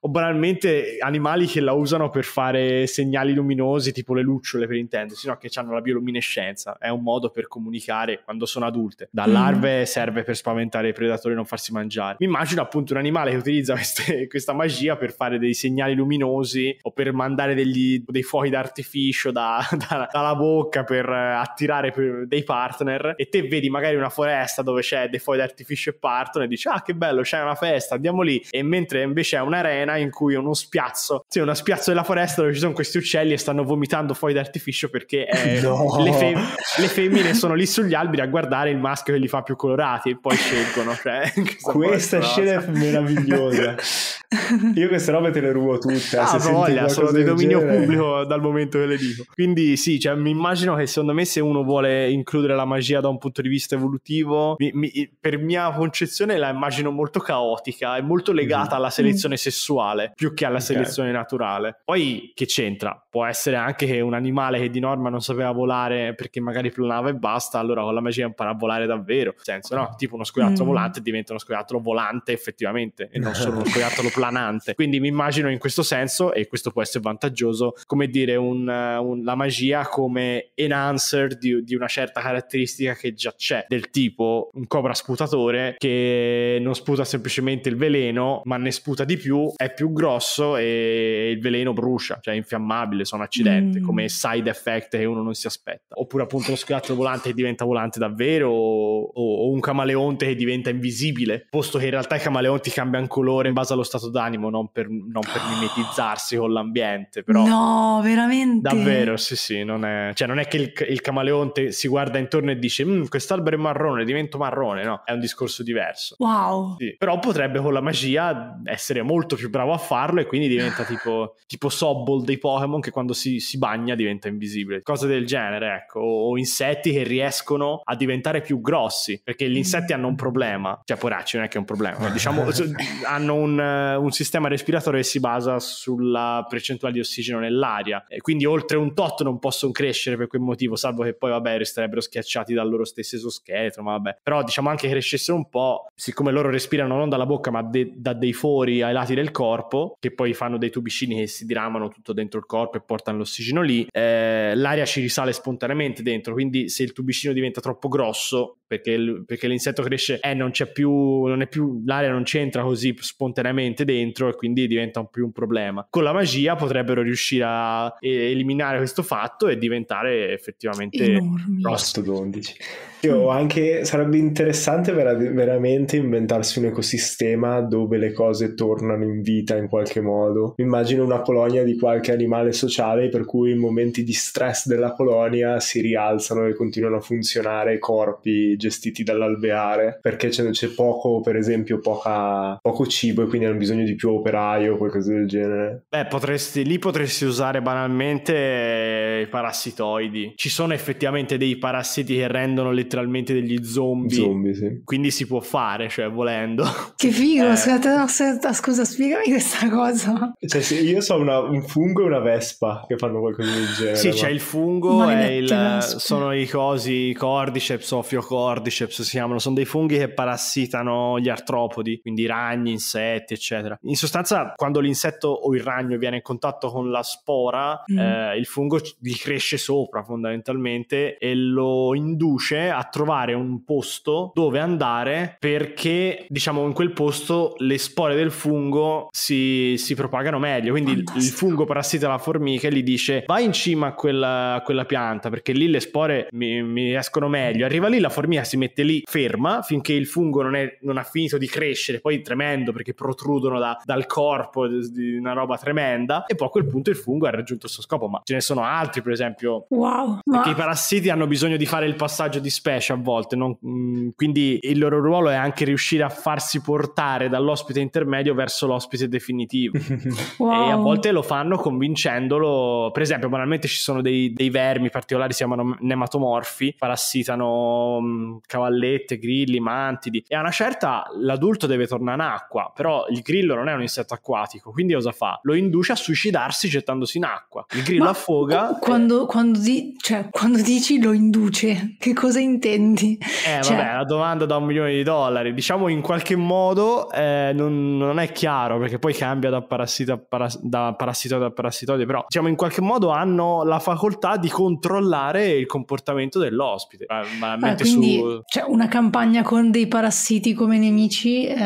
o banalmente animali che la usano per fare segnali luminosi, tipo le lucciole per intendersi, no? che hanno la bioluminescenza, è un modo per comunicare quando sono adulte. Da mm. larve mm. serve per spaventare i predatori e non farsi mangiare. Mi immagino appunto un animale che utilizza queste, questa magia per fare dei segnali luminosi o per mandare degli, dei fuochi d'artificio da, da, dalla bocca per eh, attirare dei partner e te vedi magari una foresta dove c'è dei fuochi d'artificio e partner e dici ah che bello c'è una festa andiamo lì e mentre invece è un'arena scena in cui uno spiazzo, sì, uno spiazzo della foresta dove ci sono questi uccelli e stanno vomitando fuori d'artificio perché eh, no. le, fe- le, femmine sono lì sugli alberi a guardare il maschio che li fa più colorati e poi scelgono. Cioè, questa scena è meravigliosa. Io queste robe te le rubo tutte. Eh, ah, se voglia, sono di dominio genere. pubblico dal momento che le dico. Quindi sì, cioè, mi immagino che secondo me se uno vuole includere la magia da un punto di vista evolutivo, mi, mi, per mia concezione la immagino molto caotica e molto legata mhm. alla selezione sessuale più che alla okay. selezione naturale. Poi che c'entra? Può essere anche che un animale che di norma non sapeva volare perché magari planava e basta, allora con la magia impara a volare davvero. Nel senso, no? Tipo uno scoiattolo mm. volante diventa uno scoiattolo volante effettivamente e non solo uno scoiattolo flanante. Quindi mi immagino in questo senso, e questo può essere vantaggioso, come dire, un, eh, un, la magia come enhancer di, di, una certa caratteristica che già c'è, del tipo un cobra sputatore che non sputa semplicemente il veleno, ma ne sputa di più, è più grosso e il veleno brucia, cioè è infiammabile, sono accidente, mm. come side effect che uno non si aspetta. Oppure appunto lo scoiattolo volante che diventa volante davvero, o, o, un camaleonte che diventa invisibile, posto che in realtà i camaleonti cambiano colore in base allo stato d'animo non per, non per mimetizzarsi con l'ambiente, però... No, veramente? Davvero, sì, sì, non è... Cioè, non è che il, il camaleonte si guarda intorno e dice mm, quest'albero è marrone, divento marrone, no? È un discorso diverso. Wow! Sì. Però potrebbe con la magia essere molto più bravo a farlo e quindi diventa tipo, tipo Sobble dei Pokémon che quando si, si bagna diventa invisibile. Cose del genere, ecco. O, o insetti che riescono a diventare più grossi, perché gli insetti hanno un problema. Cioè, poracci, non è che è un problema, diciamo hanno un, un sistema respiratorio che si basa sulla percentuale di ossigeno nell'aria e quindi oltre un tot non possono crescere per quel motivo, salvo che poi vabbè resterebbero schiacciati dal loro stesso esoscheletro, ma vabbè. Però diciamo anche che crescessero un po', siccome loro respirano non dalla bocca ma de- da dei fori ai lati del corpo, che poi fanno dei tubicini che si diramano tutto dentro il corpo e portano l'ossigeno lì, eh, l'aria ci risale spontaneamente dentro, quindi se il tubicino diventa troppo grosso, perché, perché l'insetto cresce e eh, non c'è più, non è più, l'aria non c'entra così spontaneamente dentro e quindi diventa un più un problema. Con la magia potrebbero riuscire a eliminare questo fatto e diventare effettivamente mastodontici. Io mm. anche sarebbe interessante vera- veramente inventarsi un ecosistema dove le cose tornano in vita in qualche modo. Immagino una colonia di qualche animale sociale per cui in momenti di stress della colonia si rialzano e continuano a funzionare i corpi gestiti dall'alveare perché c'è, c'è poco, per esempio, poca, poco cibo e quindi hanno bisogno bisogno di più operai o qualcosa del genere? Beh, potresti, lì potresti usare banalmente eh, i parassitoidi. Ci sono effettivamente dei parassiti che rendono letteralmente degli zombie. Zombie, sì. Quindi si può fare, cioè, volendo. Che figo, eh. scusa, scusa, spiegami questa cosa. Cioè, sì, io so una, un fungo e una vespa che fanno qualcosa del genere. Sì, ma... c'è il fungo e il, sono i cosi cordyceps o fiocordyceps si chiamano. Sono dei funghi che parassitano gli artropodi, quindi ragni, insetti, eccetera eccetera. In sostanza, quando l'insetto o il ragno viene in contatto con la spora, mm. eh, il fungo gli cresce sopra fondamentalmente e lo induce a trovare un posto dove andare perché, diciamo, in quel posto le spore del fungo si, si propagano meglio. Quindi Fantastico. il fungo parassita la formica e gli dice vai in cima a quella, a quella pianta perché lì le spore mi, mi, escono meglio. Arriva lì, la formica si mette lì ferma finché il fungo non, è, non ha finito di crescere, poi tremendo perché protrudono escono da, dal corpo di una roba tremenda e poi a quel punto il fungo ha raggiunto il suo scopo ma ce ne sono altri per esempio wow wow. i parassiti hanno bisogno di fare il passaggio di specie a volte non, mh, mm, quindi il loro ruolo è anche riuscire a farsi portare dall'ospite intermedio verso l'ospite definitivo wow. e a volte lo fanno convincendolo per esempio banalmente ci sono dei, dei vermi particolari si chiamano nematomorfi parassitano mh, mm, cavallette grilli mantidi e a una certa l'adulto deve tornare in acqua però il grillo grillo non è un insetto acquatico, quindi cosa fa? Lo induce a suicidarsi gettandosi in acqua. Il grillo Ma affoga. Quando, e... quando, di, cioè, quando, dici lo induce, che cosa intendi? Eh, cioè... vabbè, la domanda da un milione di dollari. Diciamo in qualche modo eh, non, non, è chiaro perché poi cambia da parassito a paras- da parassitoide a parassitoide, però diciamo in qualche modo hanno la facoltà di controllare il comportamento dell'ospite. Ma, eh, ma ah, quindi su... c'è cioè, una campagna con dei parassiti come nemici. Eh,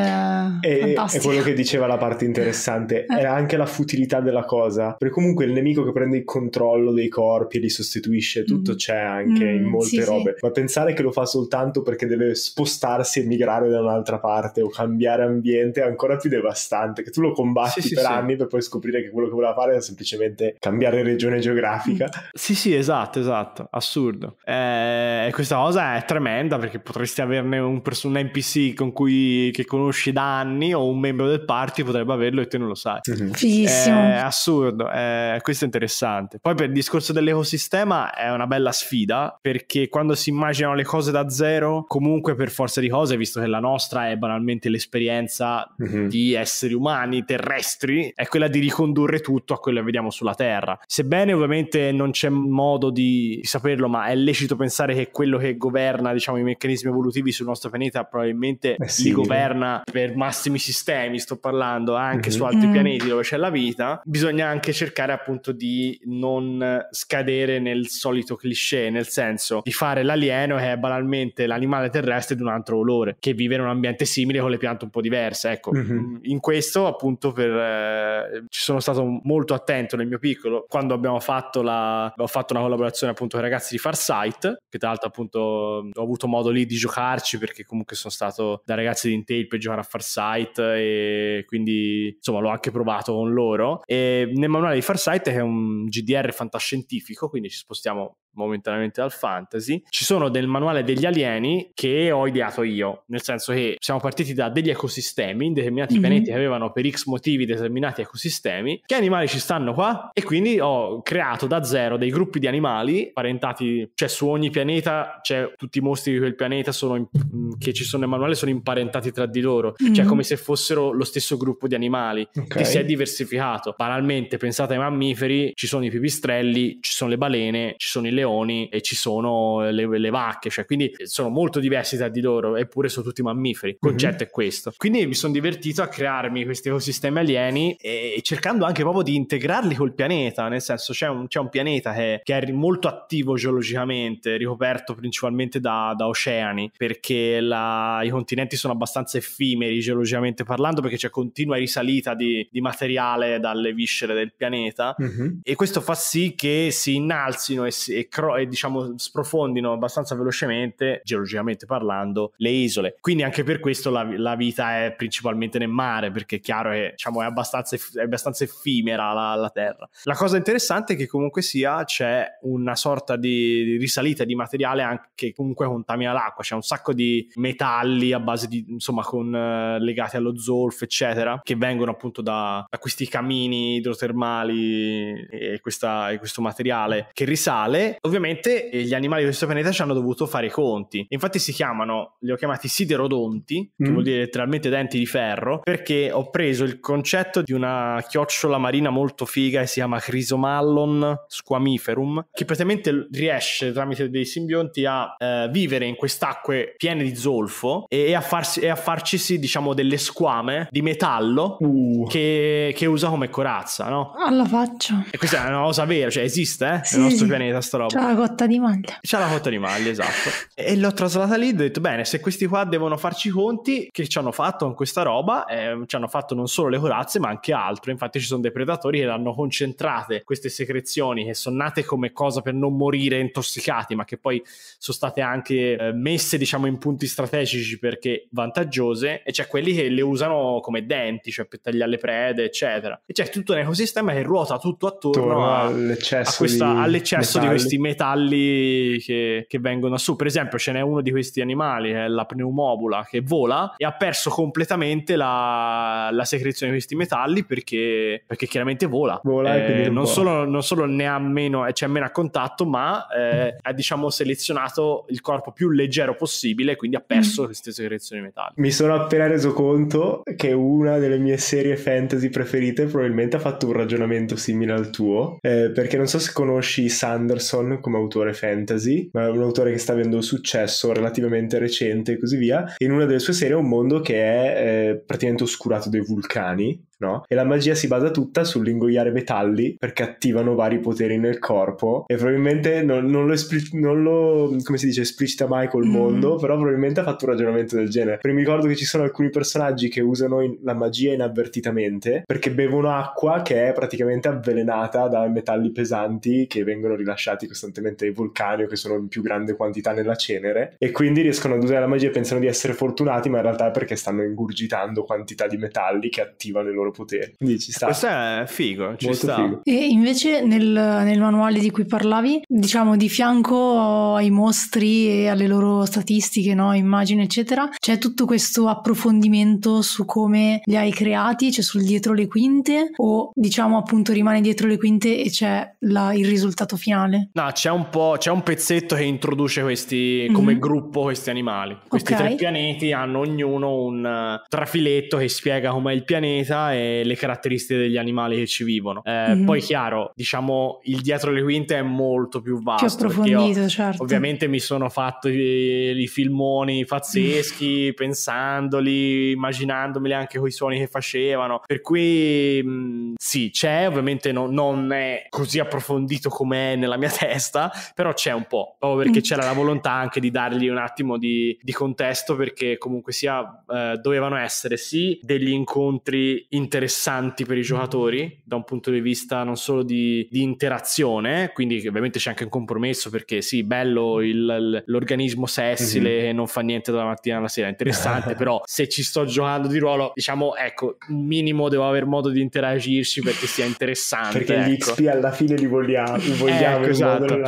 è, è quello che dice diceva la parte interessante, è anche la futilità della cosa, perché comunque il nemico che prende il controllo dei corpi e li sostituisce, tutto mm. c'è anche mm, in molte sì, robe, sì. ma pensare che lo fa soltanto perché deve spostarsi e migrare da un'altra parte o cambiare ambiente è ancora più devastante, che tu lo combatti sì, per anni per poi scoprire che quello che voleva fare era semplicemente cambiare regione geografica. Mm. Sì, sì, esatto, esatto, assurdo. Eh, questa cosa è tremenda perché potresti averne un, pers- un NPC con cui, che conosci da anni o un membro del parco parti potrebbe averlo e tu non lo sai. Mhm. Fighissimo. È assurdo, è... questo è interessante. Poi per il discorso dell'ecosistema è una bella sfida perché quando si immaginano le cose da zero, comunque per forza di cose, visto che la nostra è banalmente l'esperienza mm-hmm. di esseri umani terrestri, è quella di ricondurre tutto a quello che vediamo sulla Terra. Sebbene ovviamente non c'è modo di, di saperlo, ma è lecito pensare che quello che governa diciamo, i meccanismi evolutivi sul nostro pianeta probabilmente eh sì. li governa per massimi sistemi. Sto parlando, anche mm-hmm. su mhm. altri mm. pianeti dove c'è la vita, bisogna anche cercare appunto di non scadere nel solito cliché, nel senso di fare l'alieno che è banalmente l'animale terrestre di un altro olore, che vive in un ambiente simile con le piante un po' diverse. Ecco, mm-hmm. in questo appunto per, eh, ci sono stato molto attento nel mio piccolo quando abbiamo fatto, la, abbiamo fatto una collaborazione appunto con i ragazzi di Farsight, che tra l'altro appunto ho avuto modo lì di giocarci perché comunque sono stato da ragazzi di Intel per giocare a Farsight e quindi insomma l'ho anche provato con loro. E nel manuale di Farsight che è un GDR fantascientifico, quindi ci spostiamo momentaneamente dal fantasy, ci sono del manuale degli alieni che ho ideato io, nel senso che siamo partiti da degli ecosistemi, in determinati mm-hmm. pianeti che avevano per X motivi determinati ecosistemi, che animali ci stanno qua e quindi ho creato da zero dei gruppi di animali parentati, cioè su ogni pianeta c'è cioè, tutti i mostri di quel pianeta in, mm, che ci sono nel manuale sono imparentati tra di loro, mm-hmm. cioè mhm. come se fossero lo stesso gruppo di animali okay. che si è diversificato. Banalmente pensate ai mammiferi, ci sono i pipistrelli, ci sono le balene, ci sono i leoni leoni e ci sono le, le vacche, cioè quindi sono molto diversi tra di loro, eppure sono tutti mammiferi. Il concetto mm-hmm. è questo. Quindi mi sono divertito a crearmi questi ecosistemi alieni e, cercando anche proprio di integrarli col pianeta, nel senso c'è un, c'è un pianeta che, che, è molto attivo geologicamente, ricoperto principalmente da, da oceani, perché la, i continenti sono abbastanza effimeri geologicamente parlando, perché c'è continua risalita di, di materiale dalle viscere del pianeta mm-hmm. e questo fa sì che si innalzino e, si, e cro- e diciamo sprofondino abbastanza velocemente, geologicamente parlando, le isole. Quindi anche per questo la, la vita è principalmente nel mare, perché è chiaro che diciamo, è, abbastanza, è abbastanza effimera la, la, terra. La cosa interessante è che comunque sia c'è una sorta di, risalita di materiale anche che comunque contamina l'acqua, c'è un sacco di metalli a base di, insomma, con, eh, legati allo zolfo, eccetera, che vengono appunto da, da questi camini idrotermali e, questa, e questo materiale che risale Ovviamente eh, gli animali di questo pianeta ci hanno dovuto fare i conti. Infatti si chiamano, li ho chiamati siderodonti, che mm. vuol dire letteralmente denti di ferro, perché ho preso il concetto di una chiocciola marina molto figa che si chiama Crisomallon squamiferum, che praticamente riesce tramite dei simbionti a eh, vivere in quest'acque piene di zolfo e, e, a, farsi, e a, farcisi, diciamo, delle squame di metallo uh. che, che, usa come corazza, no? Alla ah, faccia. E questa è una cosa vera, cioè esiste, eh? Sì. Nel nostro pianeta sta roba. C'ha la cotta di maglia. C'ha la cotta di maglia, esatto. e l'ho traslata lì e ho detto, bene, se questi qua devono farci i conti che ci hanno fatto con questa roba, eh, ci hanno fatto non solo le corazze ma anche altro. Infatti ci sono dei predatori che l'hanno concentrate, queste secrezioni che sono nate come cosa per non morire intossicati, ma che poi sono state anche eh, messe, diciamo, in punti strategici perché vantaggiose, e c'è quelli che le usano come denti, cioè per tagliare le prede, eccetera. E c'è tutto un ecosistema che ruota tutto attorno a, all'eccesso, a questa, di, all'eccesso di questi questi metalli che, che, vengono su. Per esempio, ce n'è uno di questi animali, è la pneumobula, che vola e ha perso completamente la, la secrezione di questi metalli perché, perché chiaramente vola. vola eh, non, solo, non, solo, ne ha meno, eh, c'è cioè meno a contatto, ma eh, ha diciamo selezionato il corpo più leggero possibile, quindi ha perso mm. queste secrezioni di metalli. Mi sono appena reso conto che una delle mie serie fantasy preferite probabilmente ha fatto un ragionamento simile al tuo, eh, perché non so se conosci Sanderson Johnson come autore fantasy, ma è un autore che sta avendo successo relativamente recente e così via. In una delle sue serie è un mondo che è eh, praticamente oscurato dai vulcani no? E la magia si basa tutta sull'ingoiare metalli perché attivano vari poteri nel corpo e probabilmente non, non lo, espli- non lo, come si dice, esplicita mai col mm. mondo, mm. però probabilmente ha fatto un ragionamento del genere. Perché mi ricordo che ci sono alcuni personaggi che usano in- la magia inavvertitamente perché bevono acqua che è praticamente avvelenata da metalli pesanti che vengono rilasciati costantemente dai vulcani o che sono in più grande quantità nella cenere e quindi riescono ad usare la magia e pensano di essere fortunati, ma in realtà è perché stanno ingurgitando quantità di metalli che attivano i loro potere. Quindi ci sta. Questo è figo, ci Molto sta. Figo. E invece nel, nel, manuale di cui parlavi, diciamo di fianco ai mostri e alle loro statistiche, no? immagini, eccetera, c'è tutto questo approfondimento su come li hai creati, cioè sul dietro le quinte, o diciamo appunto rimane dietro le quinte e c'è la, il risultato finale? No, c'è un po', c'è un pezzetto che introduce questi, mm-hmm. come mhm. gruppo, questi animali. Questi okay. tre pianeti hanno ognuno un eh, trafiletto che spiega com'è il pianeta e le caratteristiche degli animali che ci vivono. Eh, mm-hmm. Poi chiaro, diciamo, il dietro le quinte è molto più vasto. Più approfondito, io, certo. Ovviamente mi sono fatto i, i filmoni pazzeschi, pensandoli, immaginandomeli anche con i suoni che facevano. Per cui mh, mm, sì, c'è, ovviamente no, non è così approfondito come è nella mia testa, però c'è un po', proprio perché mm. c'era la volontà anche di dargli un attimo di, di contesto, perché comunque sia, eh, dovevano essere sì degli incontri in interessanti per i mm. giocatori da un punto di vista non solo di, di interazione, quindi ovviamente c'è anche un compromesso perché sì, bello il, l'organismo sessile mm-hmm. non fa niente dalla mattina alla sera, interessante, però se ci sto giocando di ruolo, diciamo, ecco, minimo devo avere modo di interagirci perché sia interessante. perché ecco. XP alla fine li vogliamo, li vogliamo ecco, esatto.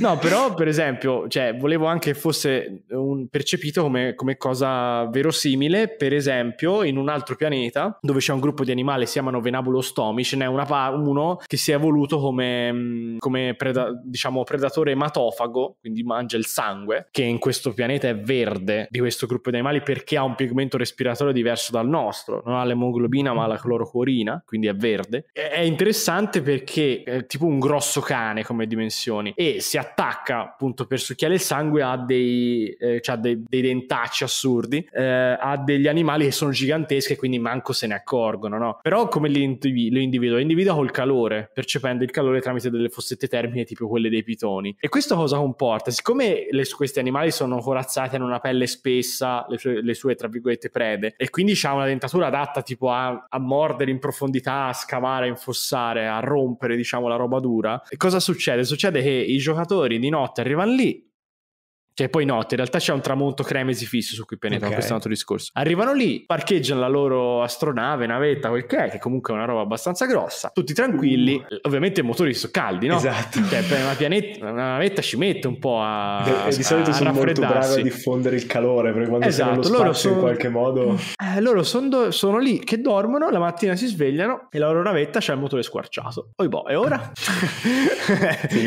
No, però per esempio, cioè, volevo anche fosse un, percepito come, come cosa verosimile, per esempio, in un altro pianeta dove c'è un gruppo di di animale si chiamano Venabulostomi, ce n'è pa- uno che si è evoluto come, mm, come preda- diciamo predatore ematofago, quindi mangia il sangue, che in questo pianeta è verde di questo gruppo di animali perché ha un pigmento respiratorio diverso dal nostro, non ha l'emoglobina ma la clorocorina, quindi è verde. È interessante perché è tipo un grosso cane come dimensioni e si attacca appunto per succhiare il sangue a dei, eh, cioè dei, dei, dentacci assurdi, eh, a degli animali che sono giganteschi e quindi manco se ne accorgono intorno, no? Però come li, individua? lo individua, individua col calore, percependo il calore tramite delle fossette termine tipo quelle dei pitoni. E questo cosa comporta? Siccome le, questi animali sono corazzati, hanno una pelle spessa, le sue, le sue tra virgolette prede, e quindi ha una dentatura adatta tipo a, a, mordere in profondità, a scavare, a infossare, a rompere diciamo la roba dura, e cosa succede? Succede che i giocatori di notte arrivano lì, cioè, poi notte, in realtà c'è un tramonto cremesi fisso su cui penetrano, okay. questo è un altro discorso. Arrivano lì, parcheggiano la loro astronave, navetta, quel che è, che comunque è una roba abbastanza grossa, tutti tranquilli. Uh. Ovviamente i motori sono caldi, no? Esatto. Cioè, una, pianeta, una navetta ci mette un po' a. Beh, di solito sono molto bravi a diffondere il calore, perché quando esatto, nello spazio sono, in qualche modo. Eh, loro son do, sono lì che dormono, la mattina si svegliano e la loro navetta c'ha il motore squarciato. Poi boh, e ora?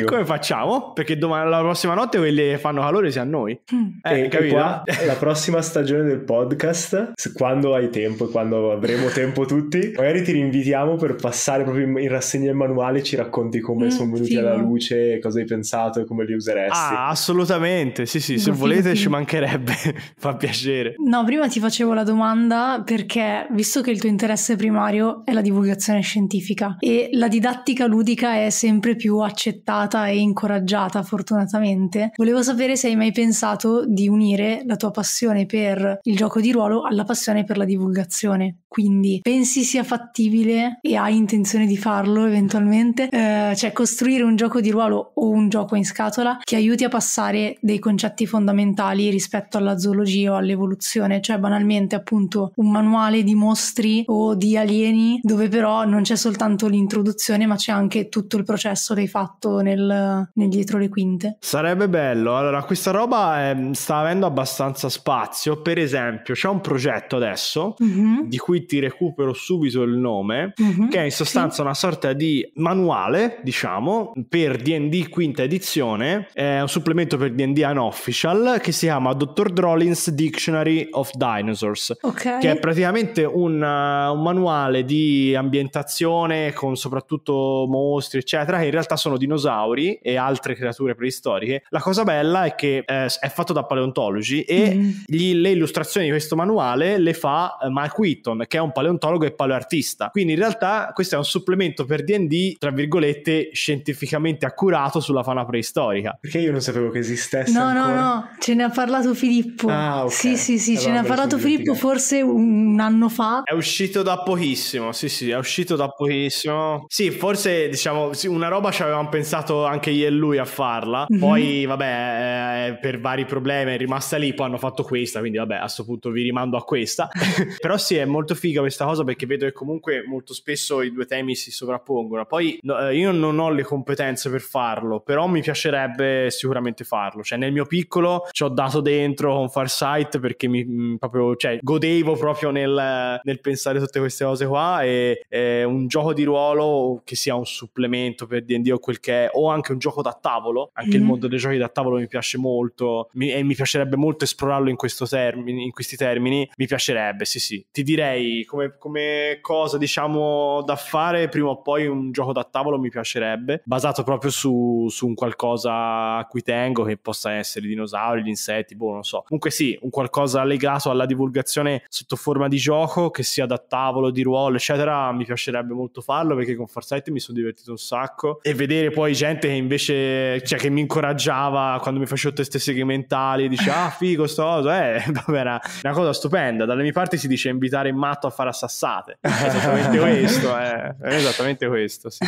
Come facciamo? Perché domani, la prossima notte quelli fanno calore si a noi. Mm. Eh, e, qua, la prossima stagione del podcast, quando hai tempo e quando avremo tempo tutti, magari ti rinvitiamo per passare proprio in, in rassegna il manuale e ci racconti come mm, sono venuti figo. alla luce, cosa hai pensato e come li useresti. Ah, assolutamente, sì sì, se no, volete figo, ci mancherebbe, fa piacere. No, prima ti facevo la domanda perché, visto che il tuo interesse primario è la divulgazione scientifica e la didattica ludica è sempre più accettata e incoraggiata, fortunatamente, volevo sapere se hai mai mai pensato di unire la tua passione per il gioco di ruolo alla passione per la divulgazione. Quindi pensi sia fattibile e hai intenzione di farlo eventualmente, eh, cioè costruire un gioco di ruolo o un gioco in scatola che aiuti a passare dei concetti fondamentali rispetto alla zoologia o all'evoluzione, cioè banalmente appunto un manuale di mostri o di alieni dove però non c'è soltanto l'introduzione ma c'è anche tutto il processo che hai fatto nel, nel dietro le quinte. Sarebbe bello, allora questa roba roba eh, sta avendo abbastanza spazio. Per esempio, c'è un progetto adesso mm-hmm. di cui ti recupero subito il nome, mm-hmm. che è in sostanza sì. una sorta di manuale, diciamo, per DD quinta edizione, è un supplemento per DD unofficial che si chiama Dr. Drollins Dictionary of Dinosaurs, okay. che è praticamente un, uh, un manuale di ambientazione con soprattutto mostri, eccetera, che in realtà sono dinosauri e altre creature preistoriche. La cosa bella è che eh, è fatto da paleontologi e mm-hmm. gli, le illustrazioni di questo manuale le fa eh, Mark Wheaton che è un paleontologo e paleoartista. Quindi in realtà questo è un supplemento per DD, tra virgolette, scientificamente accurato sulla fauna preistorica. Perché io non sapevo che esistesse. No, ancora. no, no, ce ne ha parlato Filippo. Ah, okay. Sì, sì, sì, ce ne ha parlato Filippo forse un anno fa. È uscito da pochissimo, sì, sì, è uscito da pochissimo. Sì, forse diciamo una roba ci avevamo pensato anche io e lui a farla. Mm-hmm. Poi, vabbè, eh, per vari problemi è rimasta lì, poi hanno fatto questa, quindi vabbè, a questo punto vi rimando a questa. Però sì, è molto figa questa cosa perché vedo che comunque molto spesso i due temi si sovrappongono. Poi no, eh, io non ho le competenze per farlo, però mi piacerebbe sicuramente farlo. Cioè, nel mio piccolo ci ho dato dentro con Farsight perché mi mh, mm, proprio, cioè, godevo proprio nel, nel, pensare tutte queste cose qua e eh, un gioco di ruolo che sia un supplemento per D&D o quel che è, o anche un gioco da tavolo, anche mm-hmm. il mhm. mondo dei giochi da tavolo mi piace molto molto mi, e mi piacerebbe molto esplorarlo in, termine, in, questi termini. Mi piacerebbe, sì, sì. Ti direi come, come, cosa diciamo da fare prima o poi un gioco da tavolo mi piacerebbe, basato proprio su, su un qualcosa a cui tengo che possa essere dinosauri, gli insetti, boh, non so. Comunque sì, un qualcosa legato alla divulgazione sotto forma di gioco che sia da tavolo, di ruolo, eccetera, mi piacerebbe molto farlo perché con Farsight mi sono divertito un sacco e vedere poi gente che invece cioè che mi incoraggiava quando mi facevo queste segmentali, dice ah figo sto coso, eh, era una cosa stupenda, dalle mie parti si dice invitare matto a fare assassate, è esattamente questo, eh. è esattamente questo, sì.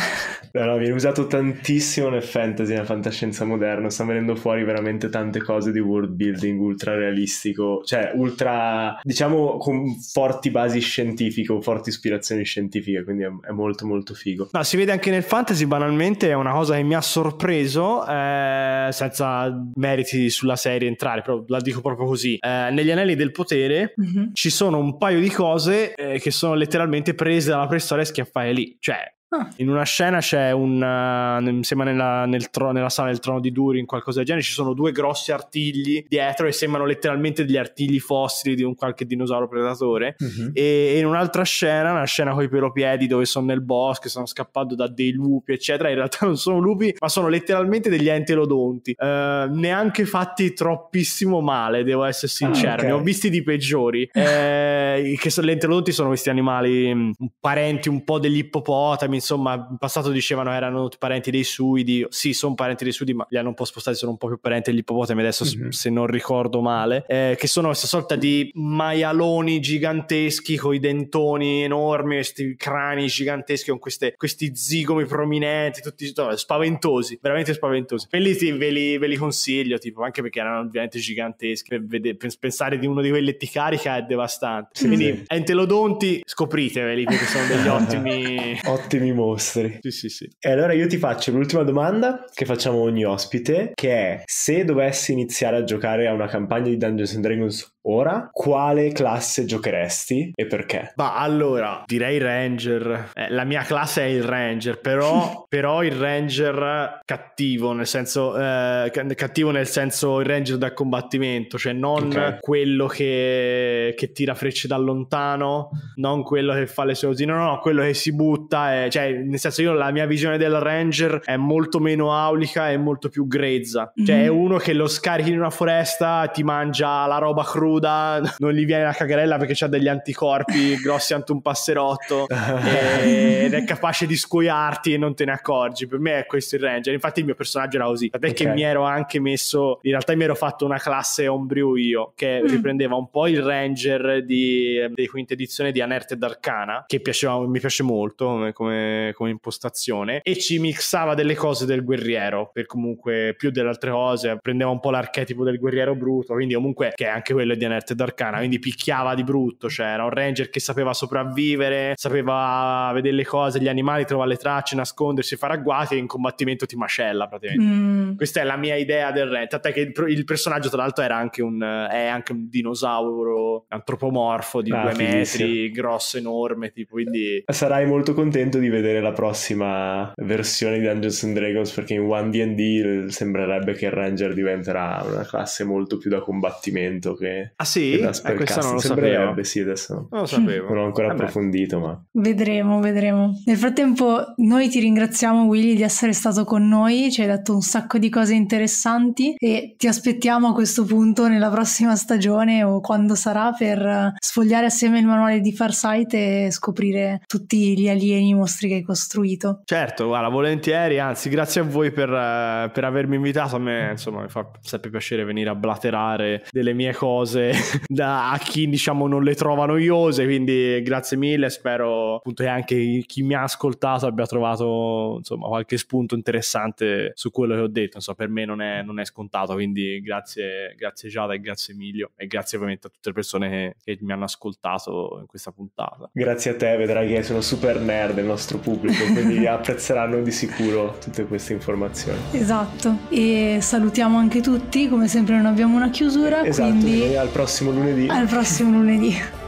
No, no, viene usato tantissimo nel fantasy, nella fantascienza moderna, sta venendo fuori veramente tante cose di world building ultra realistico, cioè ultra, diciamo, con forti basi scientifiche o forti ispirazioni scientifiche, quindi è, è molto molto figo. No, si vede anche nel fantasy banalmente, è una cosa che mi ha sorpreso, eh, senza meriti segreti sulla serie entrare, però la dico proprio così. Eh, negli anelli del potere mm-hmm. ci sono un paio di cose eh, che sono letteralmente prese dalla preistoria e schiaffate lì. Cioè, Ah. In una scena c'è un. mi eh, sembra nella, nel trono, nella, sala del trono di Durin, qualcosa del genere. Ci sono due grossi artigli dietro e sembrano letteralmente degli artigli fossili di un qualche dinosauro predatore. Uh-huh. E, e, in un'altra scena, una scena con i pelopiedi dove sono nel bosco, sono scappando da dei lupi, eccetera. In realtà non sono lupi, ma sono letteralmente degli entelodonti. Uh, neanche fatti troppissimo male, devo essere ah, sincero. Ah, okay. Ne ho visti di peggiori. eh, che sono, gli entelodonti sono questi animali mm, parenti un po' degli ippopotami insomma, in passato dicevano erano parenti dei suidi, sì, sono parenti dei suidi, ma li hanno un po' spostati, sono un po' più parenti degli ippopotami adesso, mm-hmm. se non ricordo male, eh, che sono questa sorta di maialoni giganteschi con i dentoni enormi, questi crani giganteschi con queste, questi zigomi prominenti, tutti spaventosi, veramente spaventosi. Quelli ti, ve, li, ve li consiglio, tipo, anche perché erano ovviamente giganteschi, per, per pensare di uno di quelli ti carica è devastante. Quindi, mm-hmm. entelodonti, scopriteveli, perché sono degli ottimi... ottimi i mostri. Sì, sì, sì. E allora io ti faccio l'ultima domanda che facciamo ogni ospite, che è se dovessi iniziare a giocare a una campagna di Dungeons and Dragons ora, quale classe giocheresti e perché? Ma allora, direi Ranger. Eh, la mia classe è il Ranger, però, però il Ranger cattivo, nel senso eh, cattivo nel senso il Ranger da combattimento, cioè non okay. quello che, che, tira frecce da lontano, non quello che fa le sue usine, no, no, quello che si butta, è, cioè, nel senso io la mia visione del Ranger è molto meno aulica e molto più grezza, cioè mm-hmm. è uno che lo scarichi in una foresta, ti mangia la roba crua cruda, non gli viene la cagarella perché ha degli anticorpi grossi ante un passerotto eh, ed è capace di scoiarti e non te ne accorgi. Per me è questo il ranger. Infatti il mio personaggio era così. Vabbè okay. che mi ero anche messo, in realtà mi ero fatto una classe homebrew io che mm. riprendeva un po' il ranger di, ehm, di quinta edizione di Unearthed Arcana che piaceva, mi piace molto come, come, come impostazione e ci mixava delle cose del guerriero per comunque più delle altre cose prendeva un po' l'archetipo del guerriero bruto quindi comunque che è anche quello Guardianet ed Arcana, quindi picchiava di brutto, cioè era un ranger che sapeva sopravvivere, sapeva vedere le cose, gli animali, trovare le tracce, nascondersi, fare agguati e in combattimento ti macella praticamente. Mm. Questa è la mia idea del ranger, tant'è che il, il, personaggio tra l'altro era anche un, è anche un dinosauro antropomorfo di ah, due finissimo. metri, grosso, enorme, tipo, quindi... Sarai molto contento di vedere la prossima versione di Dungeons and Dragons perché in One dd sembrerebbe che il ranger diventerà una classe molto più da combattimento che Ah sì? Eh, questa non lo sapevo. sì, adesso non lo sapevo. Non ho ancora Vabbè. approfondito, ma... Vedremo, vedremo. Nel frattempo noi ti ringraziamo Willy di essere stato con noi, ci hai detto un sacco di cose interessanti e ti aspettiamo a questo punto nella prossima stagione o quando sarà per eh, sfogliare assieme il manuale di Farsight e scoprire tutti gli alieni, i mostri che hai costruito. Certo, guarda, volentieri, anzi grazie a voi per, eh, per avermi invitato, a me insomma mi fa sempre piacere venire a blaterare delle mie cose noiose da, a chi diciamo non le trova noiose, quindi grazie mille, spero appunto che anche chi mi ha ascoltato abbia trovato insomma qualche spunto interessante su quello che ho detto, insomma per me non è, non è scontato, quindi grazie, grazie Giada e grazie Emilio e grazie ovviamente a tutte le persone che, che mi hanno ascoltato in questa puntata. Grazie a te, vedrai che sono super nerd il nostro pubblico, quindi apprezzeranno di sicuro tutte queste informazioni. Esatto, e salutiamo anche tutti, come sempre non abbiamo una chiusura, esatto, quindi... Al prossimo lunedì. Al prossimo lunedì.